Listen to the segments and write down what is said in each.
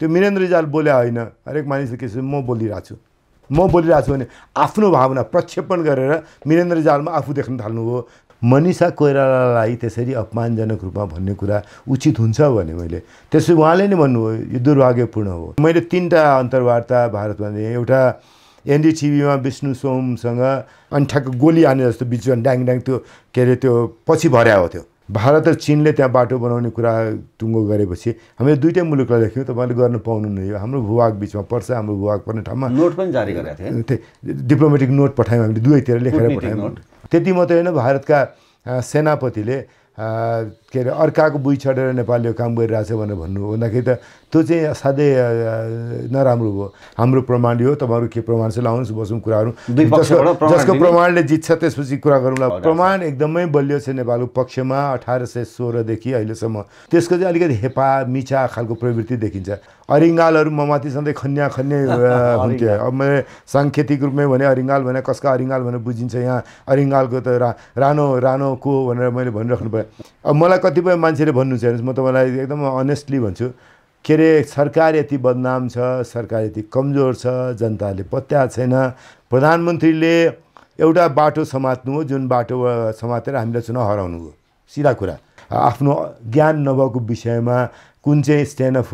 त्यो मिरेन्द्र रिजाल बोले होइन हरेक मानिसले के म बोलिरहेको छु म बोलिरहेको छु भने आफ्नो भावना प्रक्षेपण गरेर मिरेन्द्र रिजालमा आफू देख्न हो मनिषा कोइरालालाई त्यसरी अपमानजनक रूपमा भन्ने कुरा उचित हुन्छ भने मैले त्यसो उहाँले नै भन्नुभयो यो दुर्भाग्यपूर्ण हो मैले तिनवटा अन्तर्वार्ता भारतमा दिएँ एउटा एनडिटिभीमा विष्णु सोमसँग अन्ठाको गोली हाने जस्तो बिचमा ड्याङ ड्याङ त्यो के अरे त्यो पछि भर्या हो त्यो भारत र चिनले त्यहाँ बाटो बनाउने कुरा टुङ्गो गरेपछि हामीले दुइटै मुलुकलाई लेख्यौँ तपाईँले गर्नु पाउनुहुन्न यो हाम्रो भूभाग बिचमा पर्छ हाम्रो भूभाग पर्ने ठाउँमा नोट पनि जारी गरेको थियो डिप्लोमेटिक नोट पठायौँ हामीले दुवैतिर लेखेर पठायौँ त्यति मात्रै होइन भारतका सेनापतिले के अरे अर्काको बुई छडेर नेपालले काम गरिरहेछ भनेर भन्नु भन्दाखेरि त त्यो चाहिँ असाध्यै नराम्रो भयो हाम्रो प्रमाण यो तपाईँहरू के प्रमाण छ लाउनुहोस् बसौँ कुराहरू जसको प्रमाणले जित्छ त्यसपछि कुरा गरौँला प्रमाण एकदमै बलियो छ नेपालको पक्षमा अठार सय सोह्रदेखि अहिलेसम्म त्यसको चाहिँ अलिकति हेपा मिचा खालको प्रवृत्ति देखिन्छ अरिङ्गालहरूमा माथि सधैँ खन्या खन्या हुन्थ्यो अब मैले साङ्केतिक रूपमै भने अरिङ्गाल भने कसका अरिङ्गाल भनेर बुझिन्छ यहाँ अरिङ्गालको त रा रानो रानो को भनेर मैले भनिराख्नु पऱ्यो अब मलाई कतिपय मान्छेले भन्नु छ हेर्नुहोस् म तपाईँलाई एकदम अनेस्टली भन्छु के अरे सरकार यति बदनाम छ सरकार यति कमजोर छ जनताले पत्या छैन प्रधानमन्त्रीले एउटा बाटो समात्नु हो जुन बाटो समातेर हामीलाई चुनाव हराउनु हो सिधा कुरा आफ्नो ज्ञान नभएको विषयमा कुन चाहिँ स्ट्यान्ड अफ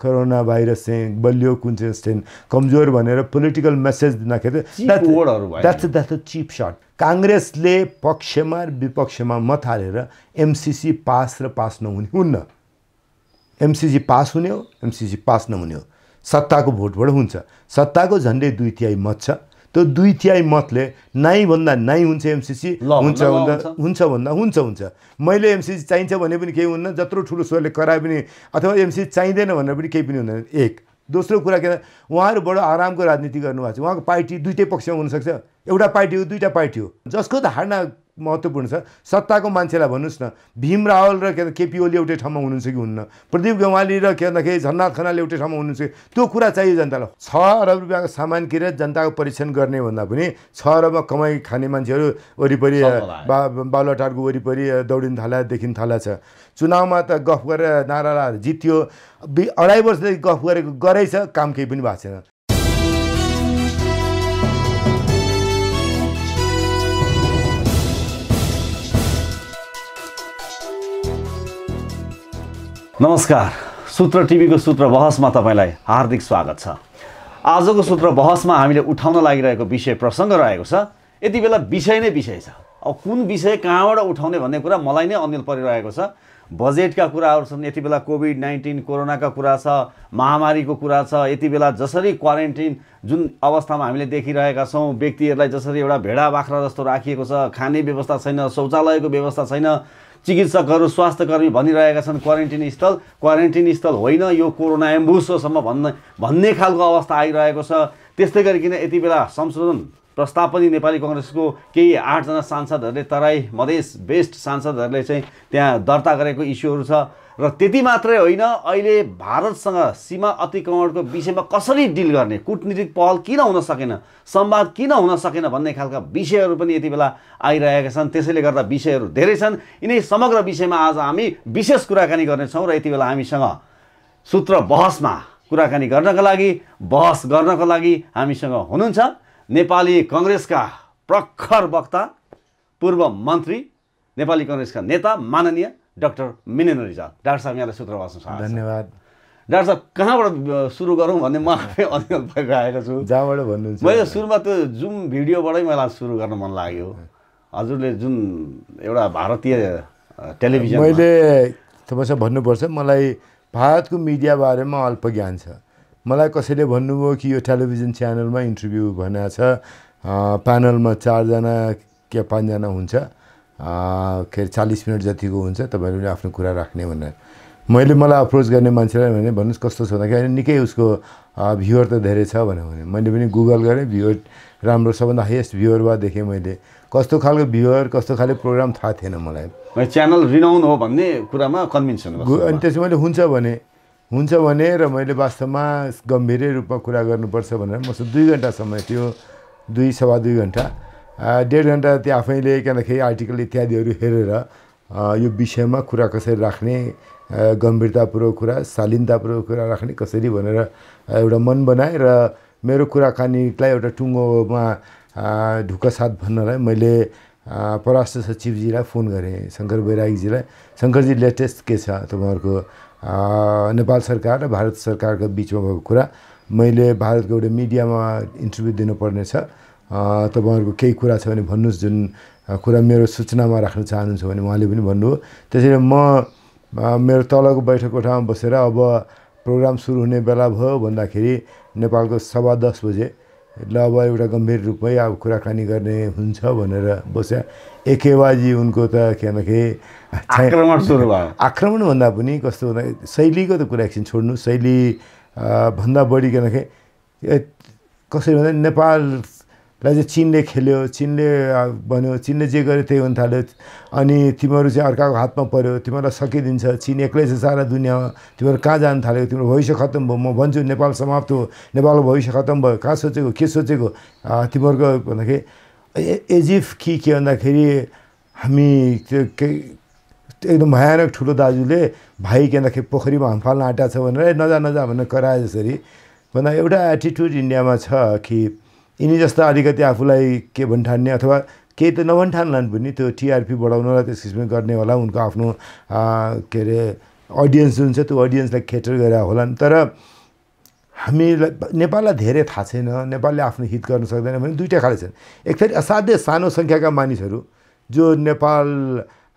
कोरोना भाइरस चाहिँ बलियो कुन चाहिँ स्ट्यान्ड कमजोर भनेर पोलिटिकल मेसेज दिँदाखेरि that's that's a cheap shot काङ्ग्रेसले पक्षमा विपक्षमा मत हालेर एमसिसी पास र पास नहुने हुन्न एमसिसी पास हुने हो एमसिसी पास नहुने हो सत्ताको भोटबाट हुन्छ सत्ताको झन्डै दुई तिहाई मत छ त्यो दुई तिहाई मतले नाइ भन्दा नाइ हुन्छ एमसिसी हुन्छ भन्दा हुन्छ भन्दा हुन्छ हुन्छ मैले एमसिसी चाहिन्छ भने पनि केही हुन्न जत्रो ठुलो स्वरले कराए पनि अथवा एमसिसी चाहिँदैन भनेर पनि केही पनि हुँदैन एक दोस्रो कुरा के उहाँहरू बडो आरामको राजनीति गर्नुभएको छ उहाँको पार्टी दुइटै पक्षमा हुनसक्छ एउटा पार्टी हो दुईवटा पार्टी हो जसको धारणा महत्त्वपूर्ण छ सत्ताको मान्छेलाई भन्नुहोस् न भीम रावल र के केपी ओली एउटै ठाउँमा हुनुहुन्छ कि हुन्न प्रदीप गेवाली र के भन्दाखेरि झन्नाथ खनाल एउटै ठाउँमा हुनुहुन्छ त्यो कुरा चाहियो जनतालाई छ अरब रुपियाँको सामान किनेर जनताको परीक्षण गर्ने भन्दा पनि छ अरबमा कमाइ खाने मान्छेहरू वरिपरि बा बालुवाटारको वरिपरि दौडिन थाला देखिन थाला छ चुनावमा त गफ गरेर नारा जित्यो अढाई वर्षदेखि गफ गरेको गरेछ काम केही पनि भएको छैन नमस्कार सूत्र टिभीको सूत्र बहसमा तपाईँलाई हार्दिक स्वागत छ आजको सूत्र बहसमा हामीले उठाउन लागिरहेको विषय प्रसङ्ग रहेको छ यति बेला विषय नै विषय छ अब कुन विषय कहाँबाट उठाउने भन्ने कुरा मलाई नै अनिल परिरहेको छ बजेटका कुराहरू छन् यति बेला कोभिड नाइन्टिन कोरोनाका कुरा छ महामारीको कुरा छ यति बेला जसरी क्वारेन्टिन जुन अवस्थामा हामीले देखिरहेका छौँ व्यक्तिहरूलाई जसरी एउटा भेडा बाख्रा जस्तो राखिएको छ खाने व्यवस्था छैन शौचालयको व्यवस्था छैन चिकित्सकहरू स्वास्थ्यकर्मी भनिरहेका छन् क्वारेन्टिन स्थल क्वारेन्टिन स्थल होइन यो कोरोना एम्बुसोसम्म भन्ने भन्ने खालको अवस्था आइरहेको छ त्यस्तै गरिकन यति बेला संशोधन प्रस्ताव पनि नेपाली कङ्ग्रेसको केही आठजना सांसदहरूले तराई मधेस बेस्ट सांसदहरूले चाहिँ त्यहाँ दर्ता गरेको इस्युहरू छ र त्यति मात्रै होइन अहिले भारतसँग सीमा अतिक्रमणको विषयमा कसरी डिल गर्ने कुटनीतिक पहल किन हुन सकेन संवाद किन हुन सकेन भन्ने खालका विषयहरू पनि यति बेला आइरहेका छन् त्यसैले गर्दा विषयहरू धेरै छन् यिनै समग्र विषयमा आज हामी विशेष कुराकानी गर्नेछौँ र यति बेला हामीसँग सूत्र बहसमा कुराकानी गर्नका लागि बहस गर्नको लागि हामीसँग हुनुहुन्छ नेपाली कङ्ग्रेसका प्रखर वक्ता पूर्व मन्त्री नेपाली कङ्ग्रेसका नेता माननीय डाक्टर मिनेन रिजाल डाक्टर साहब यहाँलाई सूत्र बाँच्नु धन्यवाद डाक्टर साहब कहाँबाट सुरु गरौँ भन्ने म आफै अध्ययन भएको आएको छु जहाँबाट भन्नुहुन्छ मैले सुरुमा त्यो जुम भिडियोबाटै मलाई सुरु गर्न मन लाग्यो हजुरले जुन एउटा भारतीय टेलिभिजन मैले तपाईँसँग भन्नुपर्छ मलाई भारतको मिडिया बारेमा अल्प ज्ञान छ मलाई कसैले भन्नुभयो कि यो टेलिभिजन च्यानलमा इन्टरभ्यू भनेको छ प्यानलमा चारजना क्या पाँचजना हुन्छ के अरे चालिस मिनट जतिको हुन्छ तपाईँहरूले आफ्नो कुरा राख्ने भनेर मैले मलाई अप्रोच गर्ने मान्छेलाई भने भन्नुहोस् कस्तो छ भन्दाखेरि निकै उसको भ्युवर त धेरै छ भनेर भने मैले पनि गुगल गरेँ भ्युवर राम्रो सबभन्दा हाइएस्ट भ्युवर वा देखेँ मैले कस्तो खालको भ्युवर कस्तो खाले प्रोग्राम थाहा थिएन मलाई च्यानल रिनाउनु हो भन्ने कुरामा कन्भिन्सन अनि त्यसो मैले हुन्छ भने हुन्छ भने र मैले वास्तवमा गम्भीरै रूपमा कुरा गर्नुपर्छ भनेर मसँग दुई घन्टा समय थियो दुई सवा दुई घन्टा डेढ घन्टा त्यो आफैले के आर्टिकल इत्यादिहरू हेरेर यो विषयमा कुरा कसरी राख्ने गम्भीरतापूर्वक कुरा शालीनतापूर्वक कुरा राख्ने कसरी भनेर एउटा मन बनाएँ र मेरो कुराकानीलाई एउटा टुङ्गोमा साथ भन्नलाई मैले परराष्ट्र सचिवजीलाई फोन गरेँ शङ्कर बैरागीजीलाई शङ्करजी लेटेस्ट के छ तपाईँहरूको नेपाल सरकार र भारत सरकारको बिचमा भएको कुरा मैले भारतको एउटा मिडियामा इन्टरभ्यू दिनुपर्नेछ तपाईँहरूको केही कुरा छ भने भन्नुहोस् जुन कुरा मेरो सूचनामा राख्न चाहनुहुन्छ भने उहाँले पनि भन्नु त्यसरी म मेरो तलको बैठक कोठामा बसेर अब प्रोग्राम सुरु हुने बेला भयो भन्दाखेरि नेपालको सभा दस बजे ल अब एउटा गम्भीर रूपमै अब कुराकानी गर्ने हुन्छ भनेर बस्यो एकेबाजी उनको त के भन्दाखेरि आक्रमण सुरु आक्रमणभन्दा पनि कस्तो भन्दाखेरि शैलीको त कुरा एकछिन छोड्नु शैली भन्दा बढी के भन्दाखेरि कसरी भन्दा नेपाल लाई चाहिँ चिनले खेल्यो चिनले भन्यो चिनले जे गर्यो त्यही हुन थाल्यो अनि तिमीहरू चाहिँ अर्काको हातमा पऱ्यो तिमीहरूलाई सकिदिन्छ चिन एक्लै छ सारा दुनियाँमा तिमीहरू कहाँ जान थाल्यो तिम्रो भविष्य खत्तम भयो म भन्छु नेपाल समाप्त हो नेपालको भविष्य खत्तम भयो कहाँ सोचेको के सोचेको तिमीहरूको भन्दाखेरि एजिफ कि के भन्दाखेरि हामी त्यो एकदम भयानक ठुलो दाजुले भाइ के भन्दाखेरि पोखरीमा फाल्न आँटा छ भनेर नजा नजा भनेर कराए जसरी भन्दा एउटा एटिट्युड इन्डियामा छ कि यिनी जस्ता अलिकति आफूलाई के भन्ठान्ने अथवा केही त नभन्ठान्लान् पनि त्यो टिआरपी बढाउनलाई त्यस किसिमले गर्ने होला उनको आफ्नो के अरे अडियन्स जुन छ त्यो अडियन्सलाई खेटर गरेर होलान् तर हामीलाई नेपाललाई धेरै थाहा छैन नेपालले आफ्नो हित गर्न सक्दैन भने दुइटा खाले छन् एक फेरि असाध्य सानो सङ्ख्याका मानिसहरू जो नेपाल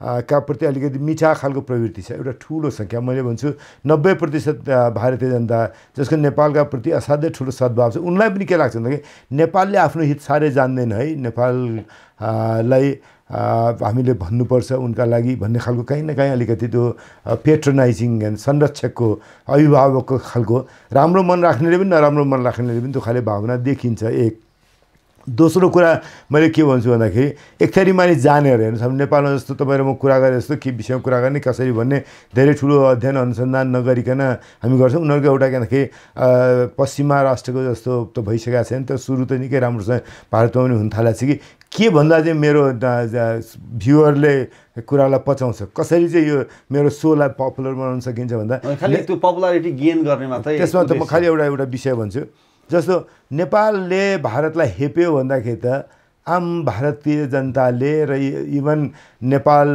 का प्रति अलिकति मिठा खालको प्रवृत्ति छ एउटा ठुलो सङ्ख्या मैले भन्छु नब्बे प्रतिशत भारतीय जनता जसको नेपालका प्रति असाध्यै ठुलो सद्भाव छ उनलाई पनि के लाग्छ भन्दाखेरि नेपालले आफ्नो हित साह्रै जान्दैन है नेपाललाई हामीले भन्नुपर्छ उनका लागि भन्ने खालको काहीँ न काहीँ अलिकति त्यो पेट्रोनाइजिङ एन्ड संरक्षकको अभिभावकको खालको राम्रो मन राख्नेले पनि नराम्रो मन राख्नेले पनि त्यो खाले भावना देखिन्छ एक दोस्रो कुरा मैले के भन्छु भन्दाखेरि एक थरी मानिस जानेहरू हेर्नुहोस् हामी नेपालमा जस्तो तपाईँहरू म कुरा गरेँ जस्तो के विषयमा कुरा गर्ने कसरी भन्ने धेरै ठुलो अध्ययन अनुसन्धान नगरिकन हामी गर्छौँ उनीहरूको एउटा के भन्दाखेरि पश्चिमा राष्ट्रको जस्तो त भइसकेको छैन त सुरु त निकै राम्रोसँग भारतमा पनि हुन थालेको छ कि के भन्दा चाहिँ मेरो भ्युअरले कुरालाई पचाउँछ कसरी चाहिँ यो मेरो सोलाई पपुलर बनाउन सकिन्छ भन्दा खालि त्यो पपुलारिटी गेन गर्ने मात्रै त्यसमा त म खालि एउटा एउटा विषय भन्छु जस्तो नेपालले भारतलाई हेप्यो भन्दाखेरि त आम भारतीय जनताले र इभन नेपाल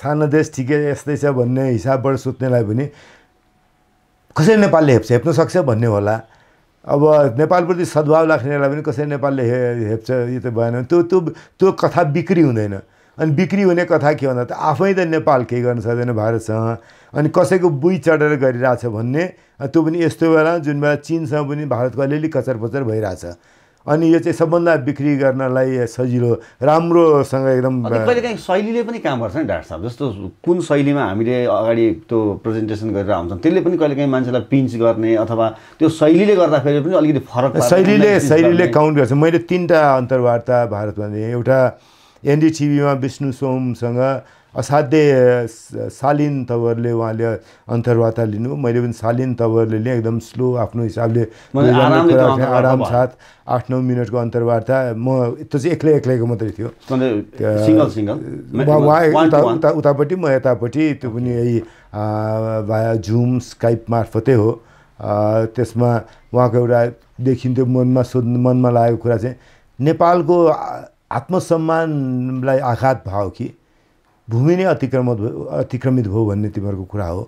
सानो देश ठिकै यस्तै छ भन्ने हिसाबबाट सोध्नेलाई पनि कसरी नेपालले हेप्छ हेप्न सक्छ भन्ने होला अब नेपालप्रति सद्भाव राख्नेलाई पनि कसरी नेपालले हे हेप्छ यो त भएन त्यो त्यो त्यो कथा बिक्री हुँदैन अनि बिक्री हुने कथा के भन्दा त आफै त नेपाल केही गर्न सक्दैन भारतसँग अनि कसैको बुई चढेर गरिरहेछ भन्ने त्यो पनि यस्तो बेला जुन बेला चिनसँग पनि भारतको अलिअलि कचर पचर भइरहेछ अनि यो चाहिँ सबभन्दा बिक्री गर्नलाई सजिलो राम्रोसँग एकदम कहिले काहीँ शैलीले पनि काम गर्छ नि डाक्टर साहब जस्तो कुन शैलीमा हामीले अगाडि त्यो प्रेजेन्टेसन गरेर आउँछौँ त्यसले पनि कहिले काहीँ मान्छेलाई पिन्च गर्ने अथवा त्यो शैलीले गर्दाखेरि पनि अलिकति फरक शैलीले शैलीले काउन्ट गर्छ मैले तिनवटा अन्तर्वार्ता भारतमा दिएँ एउटा एनडिटिभीमा विष्णु सोमसँग असाध्य सालिन तवरले उहाँले अन्तर्वार्ता लिनु मैले पनि सालिन तवरले लिएँ एकदम स्लो आफ्नो हिसाबले आराम साथ आठ नौ मिनटको अन्तर्वार्ता म त्यो चाहिँ एक्लै एक्लैको मात्रै थियो उतापट्टि म यतापट्टि त्यो पनि यही भाया जुम स्काइप मार्फतै हो त्यसमा उहाँको एउटा देखिन्थ्यो मनमा सोध्नु मनमा लागेको कुरा चाहिँ नेपालको आत्मसम्मानलाई आघात भयो कि भूमि नै अतिक्रम अतिक्रमित भयो भन्ने तिमीहरूको कुरा हो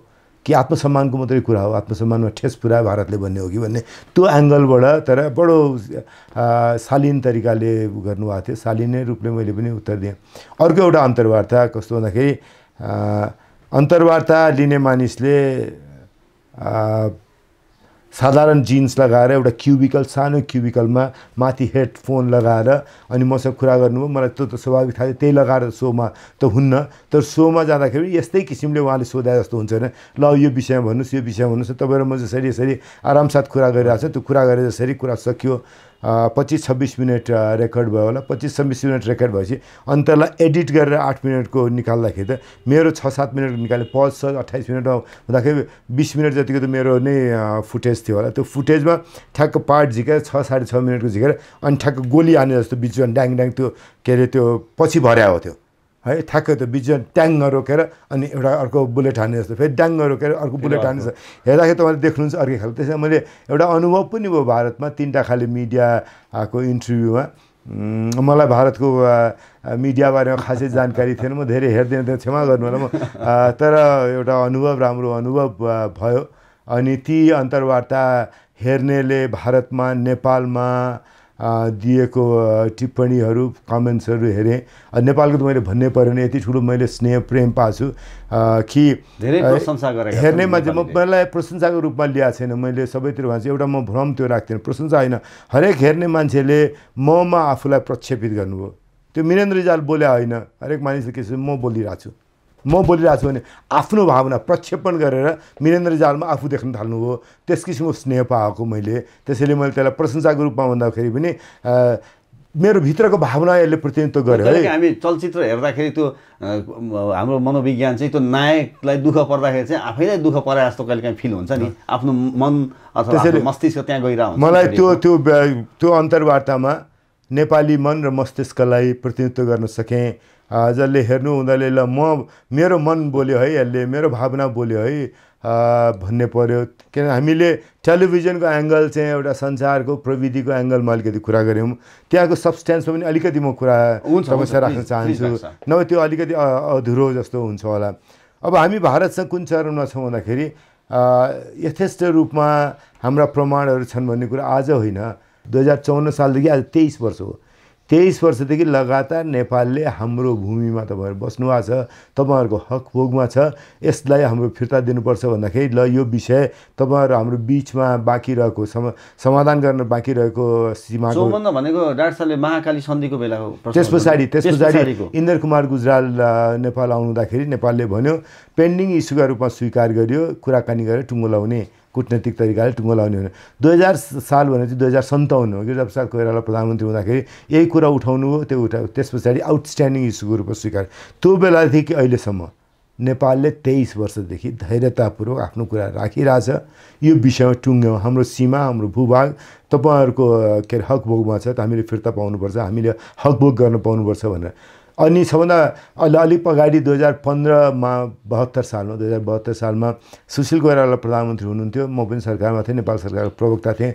कि आत्मसम्मानको मात्रै कुरा हो आत्मसम्मानमा ठेस पुरा भारतले भन्ने हो कि भन्ने त्यो एङ्गलबाट तर बडो शालीन तरिकाले गर्नुभएको थियो शालीनै रूपले मैले पनि उत्तर दिएँ अर्को एउटा अन्तर्वार्ता कस्तो भन्दाखेरि अन्तर्वार्ता लिने मानिसले साधारण जिन्स लगाएर एउटा क्युबिकल सानो क्युबिकलमा माथि हेडफोन लगाएर अनि मसँग कुरा गर्नुभयो मलाई त्यो त स्वाभाविक थाहा थियो त्यही लगाएर सोमा त हुन्न तर सोमा जाँदाखेरि यस्तै किसिमले उहाँले सोधा जस्तो हुन्छ होइन ल यो विषयमा भन्नुहोस् यो विषयमा भन्नुहोस् तपाईँहरू म जसरी यसरी आरामसाथ कुरा गरिरहेको छ त्यो कुरा गरेर जसरी कुरा सकियो पच्चिस छब्बिस मिनट रेकर्ड भयो होला पच्चिस छब्बिस मिनट रेकर्ड भएपछि अन्तलाई एडिट गरेर आठ मिनटको निकाल्दाखेरि त मेरो छ सात मिनट निकाल्यो पच छ अट्ठाइस मिनट हुँदाखेरि बिस मिनट जतिको त मेरो नै फुटेज थियो होला त्यो फुटेजमा ठ्याक्क पार्ट झिकेर छ साढे छ मिनटको झिकेर अनि ठ्याक्क गोली हाने जस्तो बिचमा ड्याङ ड्याङ त्यो के अरे त्यो पछि भर्या हो त्यो है ठ्याक्कै त्यो बिचमा ट्याङ्ग रोकेर अनि एउटा अर्को बुलेट हाने जस्तो फेरि ट्याङ्ग रोकेर अर्को बुलेट हाने जस्तो हेर्दाखेरि तपाईँले देख्नुहुन्छ अर्कै खाले त्यसमा मैले एउटा अनुभव पनि भयो भारतमा तिनवटा खाले मिडियाको इन्टरभ्यूमा मलाई भारतको मिडियाबारेमा खासै जानकारी थिएन म धेरै हेर्दिनँ थिएँ क्षमा गर्नु होला म तर एउटा अनुभव राम्रो अनुभव भयो अनि ती अन्तर्वार्ता हेर्नेले भारतमा नेपालमा दिएको टिप्पणीहरू कमेन्ट्सहरू हेरेँ नेपालको त मैले भन्नै परेन यति ठुलो मैले स्नेह प्रेम पाएको छु कि हेर्ने मान्छे म मलाई प्रशंसाको रूपमा लिएको छैन मैले सबैतिर भन्छु एउटा म भ्रम त्यो राख्दिनँ प्रशंसा होइन हरेक हेर्ने मान्छेले ममा आफूलाई प्रक्षेपित गर्नुभयो त्यो मिरेन्द्र रिजाल बोल्या होइन हरेक मानिसले के छ म बोलिरहेको छु म बोलिरहेको छु भने आफ्नो भावना प्रक्षेपण गरेर मिरेन्द्र जालमा आफू देख्न थाल्नुभयो त्यस किसिमको स्नेह पाएको मैले त्यसैले मैले त्यसलाई प्रशंसाको रूपमा भन्दाखेरि पनि मेरो भित्रको भावना यसले प्रतिनिधित्व गर्यो है हामी चलचित्र हेर्दाखेरि त्यो हाम्रो मनोविज्ञान चाहिँ त्यो नायकलाई दुःख पर्दाखेरि चाहिँ आफैलाई दुःख परे जस्तो कहिले काहीँ फिल हुन्छ नि आफ्नो मन अथवा मस्तिष्क त्यहाँ गइरहेको मलाई त्यो त्यो त्यो अन्तर्वार्तामा नेपाली मन र मस्तिष्कलाई प्रतिनिधित्व गर्न सकेँ जसले हेर्नु हुँदाले ल म मेरो मन बोल्यो है यसले मेरो भावना बोल्यो है भन्ने पऱ्यो किन हामीले टेलिभिजनको एङ्गल चाहिँ एउटा संसारको प्रविधिको एङ्गलमा अलिकति कुरा गऱ्यौँ त्यहाँको सब्सटेन्समा पनि अलिकति म कुरा समस्या राख्न चाहन्छु नभए त्यो अलिकति अधुरो जस्तो हुन्छ होला अब हामी भारतसँग कुन चरणमा छौँ भन्दाखेरि यथेष्ट रूपमा हाम्रा प्रमाणहरू छन् भन्ने कुरा आज होइन दुई हजार चौन्न सालदेखि आज तेइस वर्ष हो तेइस वर्षदेखि लगातार नेपालले हाम्रो भूमिमा तपाईँहरू बस्नु भएको छ तपाईँहरूको हक भोगमा छ यसलाई हाम्रो फिर्ता दिनुपर्छ भन्दाखेरि ल यो विषय तपाईँहरू हाम्रो बिचमा बाँकी रहेको सम समाधान गर्न बाँकी रहेको सीमा भनेको डाक्टरले महाकाली सन्धिको बेला हो त्यस पछाडि त्यस पछाडि इन्द्र कुमार गुजराल नेपाल आउनुहुँदाखेरि नेपालले भन्यो पेन्डिङ इस्युका रूपमा स्वीकार गरियो कुराकानी गरेर टुङ्गो लाउने कुटनैतिक तरिकाले टुङ्गो लाउने होइन दुई हजार साल भने चाहिँ दुई हजार सन्ताउन्न हो गिरिजा प्रसाद कोइराला प्रधानमन्त्री हुँदाखेरि यही कुरा उठाउनु हो त्यो उठा त्यस पछाडि आउटस्ट्यान्डिङ इस्युको रूपमा स्वीकार त्यो बेलादेखि अहिलेसम्म नेपालले तेइस वर्षदेखि धैर्यतापूर्वक आफ्नो कुरा राखिरहेछ यो विषयमा टुङ्ग्यौँ हाम्रो सीमा हाम्रो भूभाग तपाईँहरूको के अरे हकभोगमा छ त हामीले फिर्ता पाउनुपर्छ हामीले हकभोग गर्न पाउनुपर्छ भनेर अनि सबभन्दा अहिले अलिक अगाडि दुई हजार पन्ध्रमा बहत्तर सालमा दुई हजार बहत्तर सालमा सुशील कोइराला प्रधानमन्त्री हुनुहुन्थ्यो म पनि सरकारमा थिएँ नेपाल सरकारको प्रवक्ता थिएँ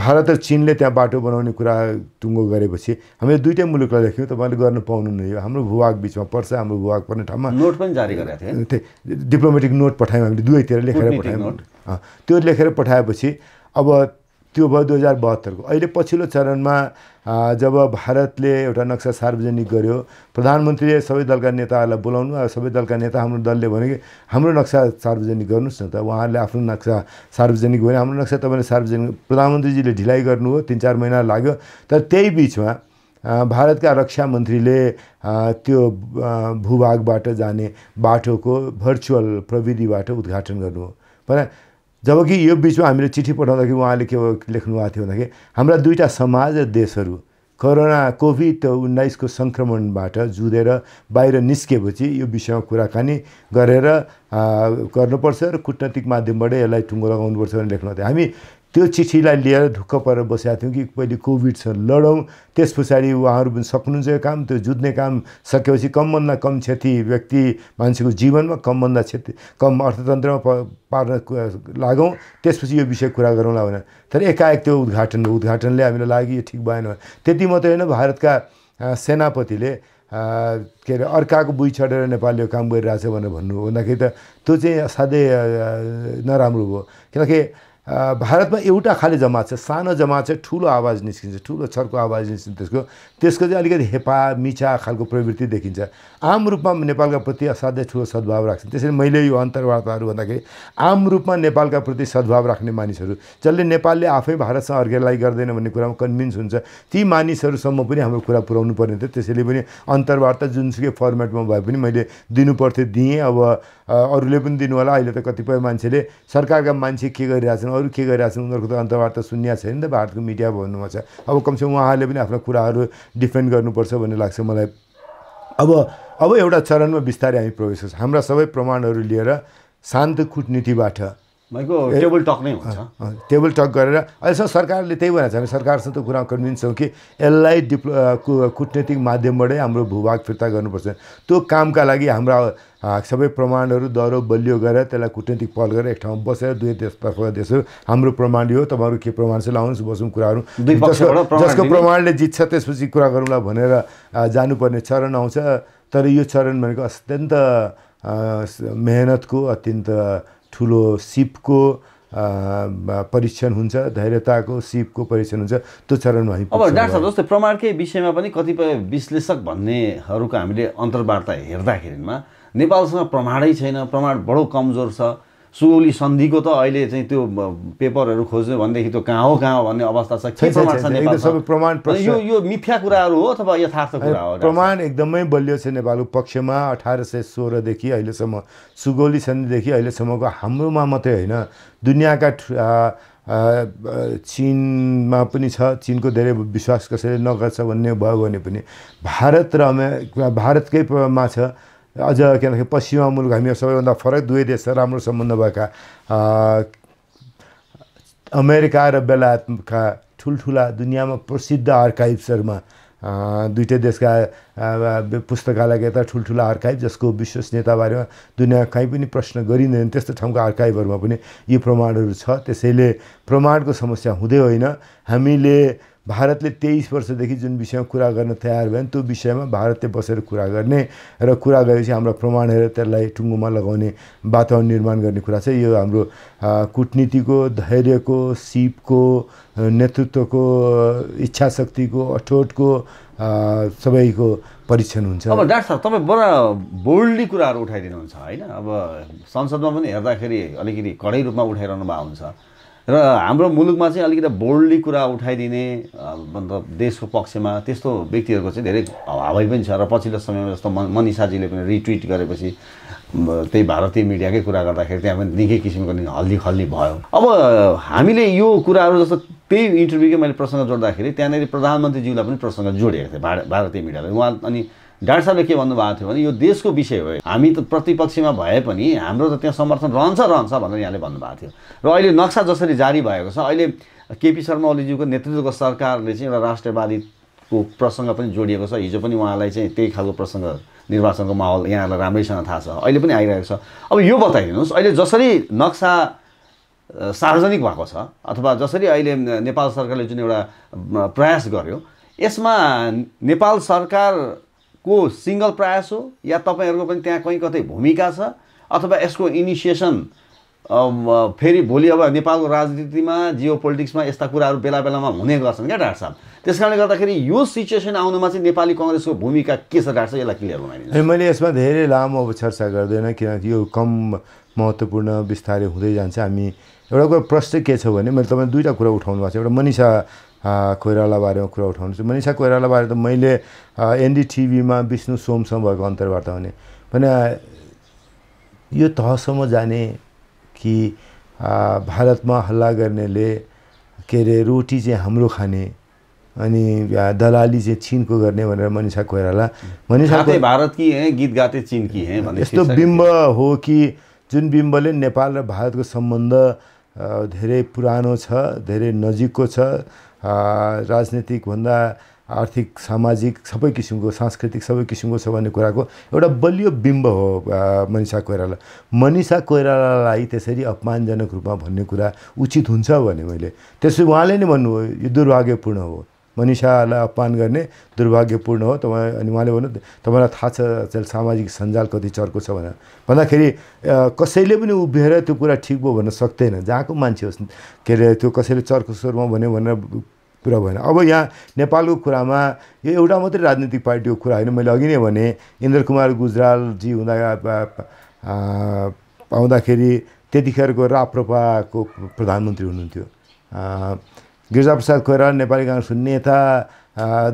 भारत र चिनले त्यहाँ बाटो बनाउने कुरा टुङ्गो गरेपछि हामीले दुइटै मुलुकलाई देख्यौँ तपाईँले गर्नु पाउनुहुन्न यो हाम्रो भूभाग बिचमा पर्छ हाम्रो भूभाग पर्ने ठाउँमा नोट पनि जारी गरेका थियौँ डिप्लोमेटिक नोट पठायौँ हामीले दुवैतिर लेखेर पठायौँ त्यो लेखेर पठाएपछि अब त्यो भयो दुई हजार बहत्तरको अहिले पछिल्लो चरणमा जब भारतले एउटा नक्सा सार्वजनिक गर्यो प्रधानमन्त्रीले सबै दलका नेताहरूलाई बोलाउनु सबै दलका नेता हाम्रो दलले भने कि हाम्रो नक्सा सार्वजनिक गर्नुहोस् न त उहाँहरूले आफ्नो नक्सा सार्वजनिक भने हाम्रो नक्सा तपाईँले सार्वजनिक प्रधानमन्त्रीजीले ढिलाइ गर्नु हो तिन चार महिना लाग्यो तर त्यही बिचमा भारतका रक्षा मन्त्रीले त्यो भूभागबाट जाने बाटोको भर्चुअल प्रविधिबाट उद्घाटन गर्नु हो जबकि यो बिचमा हामीले चिठी पठाउँदाखेरि उहाँले के लेख्नु भएको थियो भन्दाखेरि हाम्रा दुईवटा समाज र देशहरू कोरोना कोभिड उन्नाइसको सङ्क्रमणबाट जुधेर बाहिर निस्केपछि यो विषयमा कुराकानी गरेर गर्नुपर्छ र कुटनैतिक माध्यमबाट यसलाई टुङ्गो लगाउनुपर्छ भनेर लेख्नु हामी त्यो चिठीलाई लिएर ढुक्क परेर बसेका थियौँ कि पहिले कोभिडसँग लडौँ त्यस पछाडि उहाँहरू पनि सक्नुहुन्छ यो काम त्यो जुझ्ने काम सकेपछि कमभन्दा कम क्षति व्यक्ति मान्छेको जीवनमा कमभन्दा क्षति कम अर्थतन्त्रमा पार्न लागौँ त्यसपछि यो विषय कुरा गरौँला भनेर तर एकाएक त्यो उद्घाटन उद्घाटनले हामीलाई लाग्यो यो ठिक भएन त्यति मात्रै होइन भारतका सेनापतिले के अरे अर्काको बुई छडेर नेपालले यो काम गरिरहेछ भनेर भन्नु भन्दाखेरि त त्यो चाहिँ असाध्यै नराम्रो भयो किनकि भारतमा एउटा खाले जमात छ सानो जमात छ ठुलो आवाज निस्किन्छ ठुलो छरको आवाज निस्किन्छ त्यसको त्यसको चाहिँ अलिकति हेपा मिछा खालको प्रवृत्ति देखिन्छ आम रूपमा नेपालका प्रति असाध्यै ठुलो सद्भाव राख्छन् त्यसरी मैले यो अन्तर्वार्ताहरू भन्दाखेरि आम रूपमा नेपालका प्रति सद्भाव राख्ने मानिसहरू जसले नेपालले आफै भारतसँग अर्घेलाई गर्दैन भन्ने कुरामा कन्भिन्स हुन्छ ती मानिसहरूसम्म पनि हाम्रो कुरा पुऱ्याउनु पर्ने थियो त्यसैले पनि अन्तर्वार्ता जुनसुकै फर्मेटमा भए पनि मैले दिनुपर्थ्यो दिएँ अब अरूले पनि दिनु होला अहिले त कतिपय मान्छेले सरकारका मान्छे के गरिरहेछन् अरू के गरिरहेछन् उनीहरूको त अन्तर्वार्ता सुन्या छैन नि त भारतको मिडिया भन्नुमा छ अब कमसेकम उहाँहरूले पनि आफ्ना कुराहरू डिफेन्ड गर्नुपर्छ भन्ने लाग्छ मलाई अब अब एउटा चरणमा बिस्तारै हामी प्रवेश गर्छौँ हाम्रा सबै प्रमाणहरू लिएर शान्त कुटनीतिबाट भनेको टेबल टक नै हुन्छ टेबल टक गरेर अहिलेसम्म सरकारले त्यही भएर हामी सरकारसँग त कुरा कन्भिन्स छौँ कि यसलाई डिप्लो कुटनीतिक माध्यमबाटै हाम्रो भूभाग फिर्ता गर्नुपर्छ त्यो कामका लागि हाम्रा सबै प्रमाणहरू दह्रो बलियो गरेर त्यसलाई कुटनीतिक पहल गरेर एक ठाउँमा बसेर दुई देशतर्फ देशहरू हाम्रो प्रमाण यो तपाईँहरू के प्रमाण छ लाउनुहोस् बसौँ कुराहरू जसको प्रमाणले जित्छ त्यसपछि कुरा गरौँला भनेर जानुपर्ने चरण आउँछ तर यो चरण भनेको अत्यन्त मेहनतको अत्यन्त ठुलो सिपको परीक्षण हुन्छ धैर्यताको सिपको परीक्षण हुन्छ त्यो चरणमा हामी अब डाक्टर साहब जस्तै प्रमाणकै विषयमा पनि कतिपय विश्लेषक भन्नेहरूको हामीले अन्तर्वार्ता हेर्दाखेरिमा नेपालसँग प्रमाणै छैन प्रमाण बडो कमजोर छ सुगौली सन्धिको त अहिले चाहिँ त्यो पेपरहरू खोज्यो भनेदेखि त्यो कहाँ हो कहाँ हो भन्ने अवस्था छ यो यो मिथ्या कुराहरू हो अथवा यथार्थ कुरा हो प्रमाण एकदमै बलियो छ नेपालको पक्षमा अठार सय सोह्रदेखि अहिलेसम्म सुगौली सन्धिदेखि अहिलेसम्मको हाम्रोमा मात्रै होइन दुनियाँका चिनमा पनि छ चिनको धेरै विश्वास कसैले नगर्छ भन्ने भयो भने पनि भारत र भारतकैमा छ अझ के भन्दाखेरि पश्चिमा मुलुक हामी सबैभन्दा फरक दुवै देश राम्रो सम्बन्ध भएका अमेरिका र बेलायतका ठुल्ठुला दुनियाँमा प्रसिद्ध आर्काइब्सहरूमा दुइटै देशका पुस्तकालयका यता ठुल्ठुला आर्काइभ जसको विश्वसनीयता बारेमा दुनियाँ कहीँ पनि प्रश्न गरिँदैन त्यस्तो ठाउँका आर्काइभहरूमा पनि यी प्रमाणहरू छ त्यसैले प्रमाणको समस्या हुँदै होइन हामीले भारतले तेइस वर्षदेखि जुन विषयमा कुरा गर्न तयार भयो त्यो विषयमा भारतले बसेर कुरा गर्ने र कुरा गरेपछि हाम्रो प्रमाण हेरेर त्यसलाई टुङ्गोमा लगाउने वातावरण निर्माण गर्ने कुरा छ यो हाम्रो कुटनीतिको धैर्यको सिपको नेतृत्वको इच्छा शक्तिको अठोटको सबैको परीक्षण हुन्छ अब डाक्टर साहब तपाईँ बडा बोल्डली कुराहरू उठाइदिनुहुन्छ होइन अब संसदमा पनि हेर्दाखेरि अलिकति कडै रूपमा उठाइरहनु भएको हुन्छ र हाम्रो मुलुकमा चाहिँ अलिकति बोल्डली कुरा उठाइदिने मतलब देशको पक्षमा त्यस्तो व्यक्तिहरूको चाहिँ धेरै हावाई पनि छ र पछिल्लो समयमा जस्तो मनिषाजीले पनि रिट्विट गरेपछि त्यही भारतीय मिडियाकै कुरा गर्दाखेरि त्यहाँ पनि निकै किसिमको हल्दी खल्ली भयो अब हामीले यो कुराहरू जस्तो त्यही इन्टरभ्यूकै मैले प्रसङ्ग जोड्दाखेरि त्यहाँनिर प्रधानमन्त्रीज्यूलाई पनि प्रसङ्ग जोडेको थिएँ भारतीय मिडियाले उहाँ अनि डाक्टर साहबले के भन्नुभएको थियो भने यो देशको विषय हो हामी त प्रतिपक्षमा भए पनि हाम्रो त त्यहाँ समर्थन रहन्छ रहन्छ भनेर यहाँले भन्नुभएको थियो र अहिले नक्सा जसरी जारी भएको छ अहिले केपी शर्मा ओलीज्यूको नेतृत्वको सरकारले चाहिँ एउटा राष्ट्रवादीको प्रसङ्ग पनि जोडिएको छ हिजो पनि उहाँलाई चाहिँ त्यही खालको प्रसङ्ग निर्वाचनको माहौल यहाँहरूलाई राम्रैसँग थाहा छ अहिले पनि आइरहेको छ अब यो बताइदिनुहोस् अहिले जसरी नक्सा सार्वजनिक भएको छ अथवा जसरी अहिले नेपाल सरकारले जुन एउटा प्रयास गर्यो यसमा नेपाल सरकार को सिङ्गल प्रयास हो या तपाईँहरूको पनि त्यहाँ कहीँ कतै भूमिका छ अथवा यसको इनिसिएसन फेरि भोलि अब नेपालको राजनीतिमा जियो पोलिटिक्समा यस्ता कुराहरू बेला बेलामा हुने गर्छन् क्या डाक्टर साहब त्यस कारणले गर्दाखेरि यो सिचुएसन आउनुमा चाहिँ नेपाली कङ्ग्रेसको भूमिका के छ डाक्टर साहब यसलाई क्लियर बनाइदिनु मैले यसमा धेरै लामो अब चर्चा गर्दैन किनकि यो कम महत्त्वपूर्ण बिस्तारै हुँदै जान्छ हामी एउटा कुरा प्रश्न के छ भने मैले तपाईँले दुईवटा कुरा उठाउनु भएको छ एउटा मनिषा कोइराला बारेमा कुरा उठाउनु चाहिँ मनिषा कोइराला बारे त मैले एनडिटिभीमा विष्णु सोमसँग भएको अन्तर्वार्ता हुने भने यो तहसम्म जाने कि भारतमा हल्ला गर्नेले के अरे रोटी चाहिँ हाम्रो खाने अनि दलाली चाहिँ चिनको गर्ने भनेर मनिषा कोइराला मनिषा भारत कि गीत गाते चिन कि यस्तो बिम्ब हो कि जुन बिम्बले नेपाल र भारतको सम्बन्ध धेरै पुरानो छ धेरै नजिकको छ भन्दा आर्थिक सामाजिक सबै किसिमको सांस्कृतिक सबै किसिमको छ भन्ने कुराको एउटा बलियो बिम्ब हो मनिषा कोइराला मनिषा कोइरालालाई त्यसरी अपमानजनक रूपमा भन्ने कुरा उचित हुन्छ भने मैले त्यसो उहाँले नै भन्नुभयो यो दुर्भाग्यपूर्ण हो मनिषालाई अपमान गर्ने दुर्भाग्यपूर्ण हो तपाईँ अनि उहाँले भन्नु तपाईँलाई थाहा छ सामाजिक सञ्जाल कति चर्को छ भनेर भन्दाखेरि कसैले पनि उभिएर त्यो कुरा ठिक भयो भन्न सक्दैन जहाँको मान्छे होस् के अरे त्यो कसैले चर्को स्वरमा भन्यो भनेर कुरा भएन अब यहाँ नेपालको कुरामा यो एउटा मात्रै राजनीतिक पार्टीको कुरा होइन मैले अघि नै भने इन्द्र कुमार गुजरालजी हुँदा आउँदाखेरि त्यतिखेरको राप्रपाको प्रधानमन्त्री हुनुहुन्थ्यो गिरिजाप्रसाद कोइराला नेपाली काङ्ग्रेसको नेता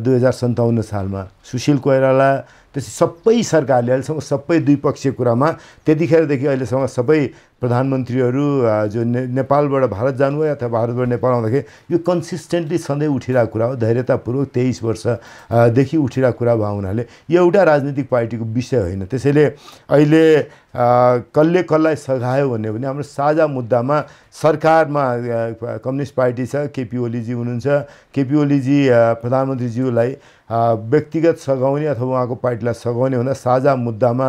दुई हजार सन्ताउन्न सालमा सुशील कोइराला त्यस सबै सरकारले अहिलेसम्म सबै द्विपक्षीय कुरामा त्यतिखेरदेखि अहिलेसम्म सबै प्रधानमन्त्रीहरू जो ने नेपालबाट भारत जानुभयो अथवा भारतबाट नेपाल आउँदाखेरि यो कन्सिस्टेन्टली सधैँ उठिरहेको कुरा हो धैर्यतापूर्वक तेइस वर्षदेखि उठिरहेको कुरा भएको हुनाले यो एउटा राजनीतिक पार्टीको विषय होइन त्यसैले अहिले कसले कसलाई सघायो भन्यो भने हाम्रो साझा मुद्दामा सरकारमा कम्युनिस्ट पार्टी छ केपी ओलीजी हुनुहुन्छ केपी ओलीजी प्रधानमन्त्रीज्यूलाई व्यक्तिगत सघाउने अथवा उहाँको पार्टीलाई सघाउने भन्दा साझा मुद्दामा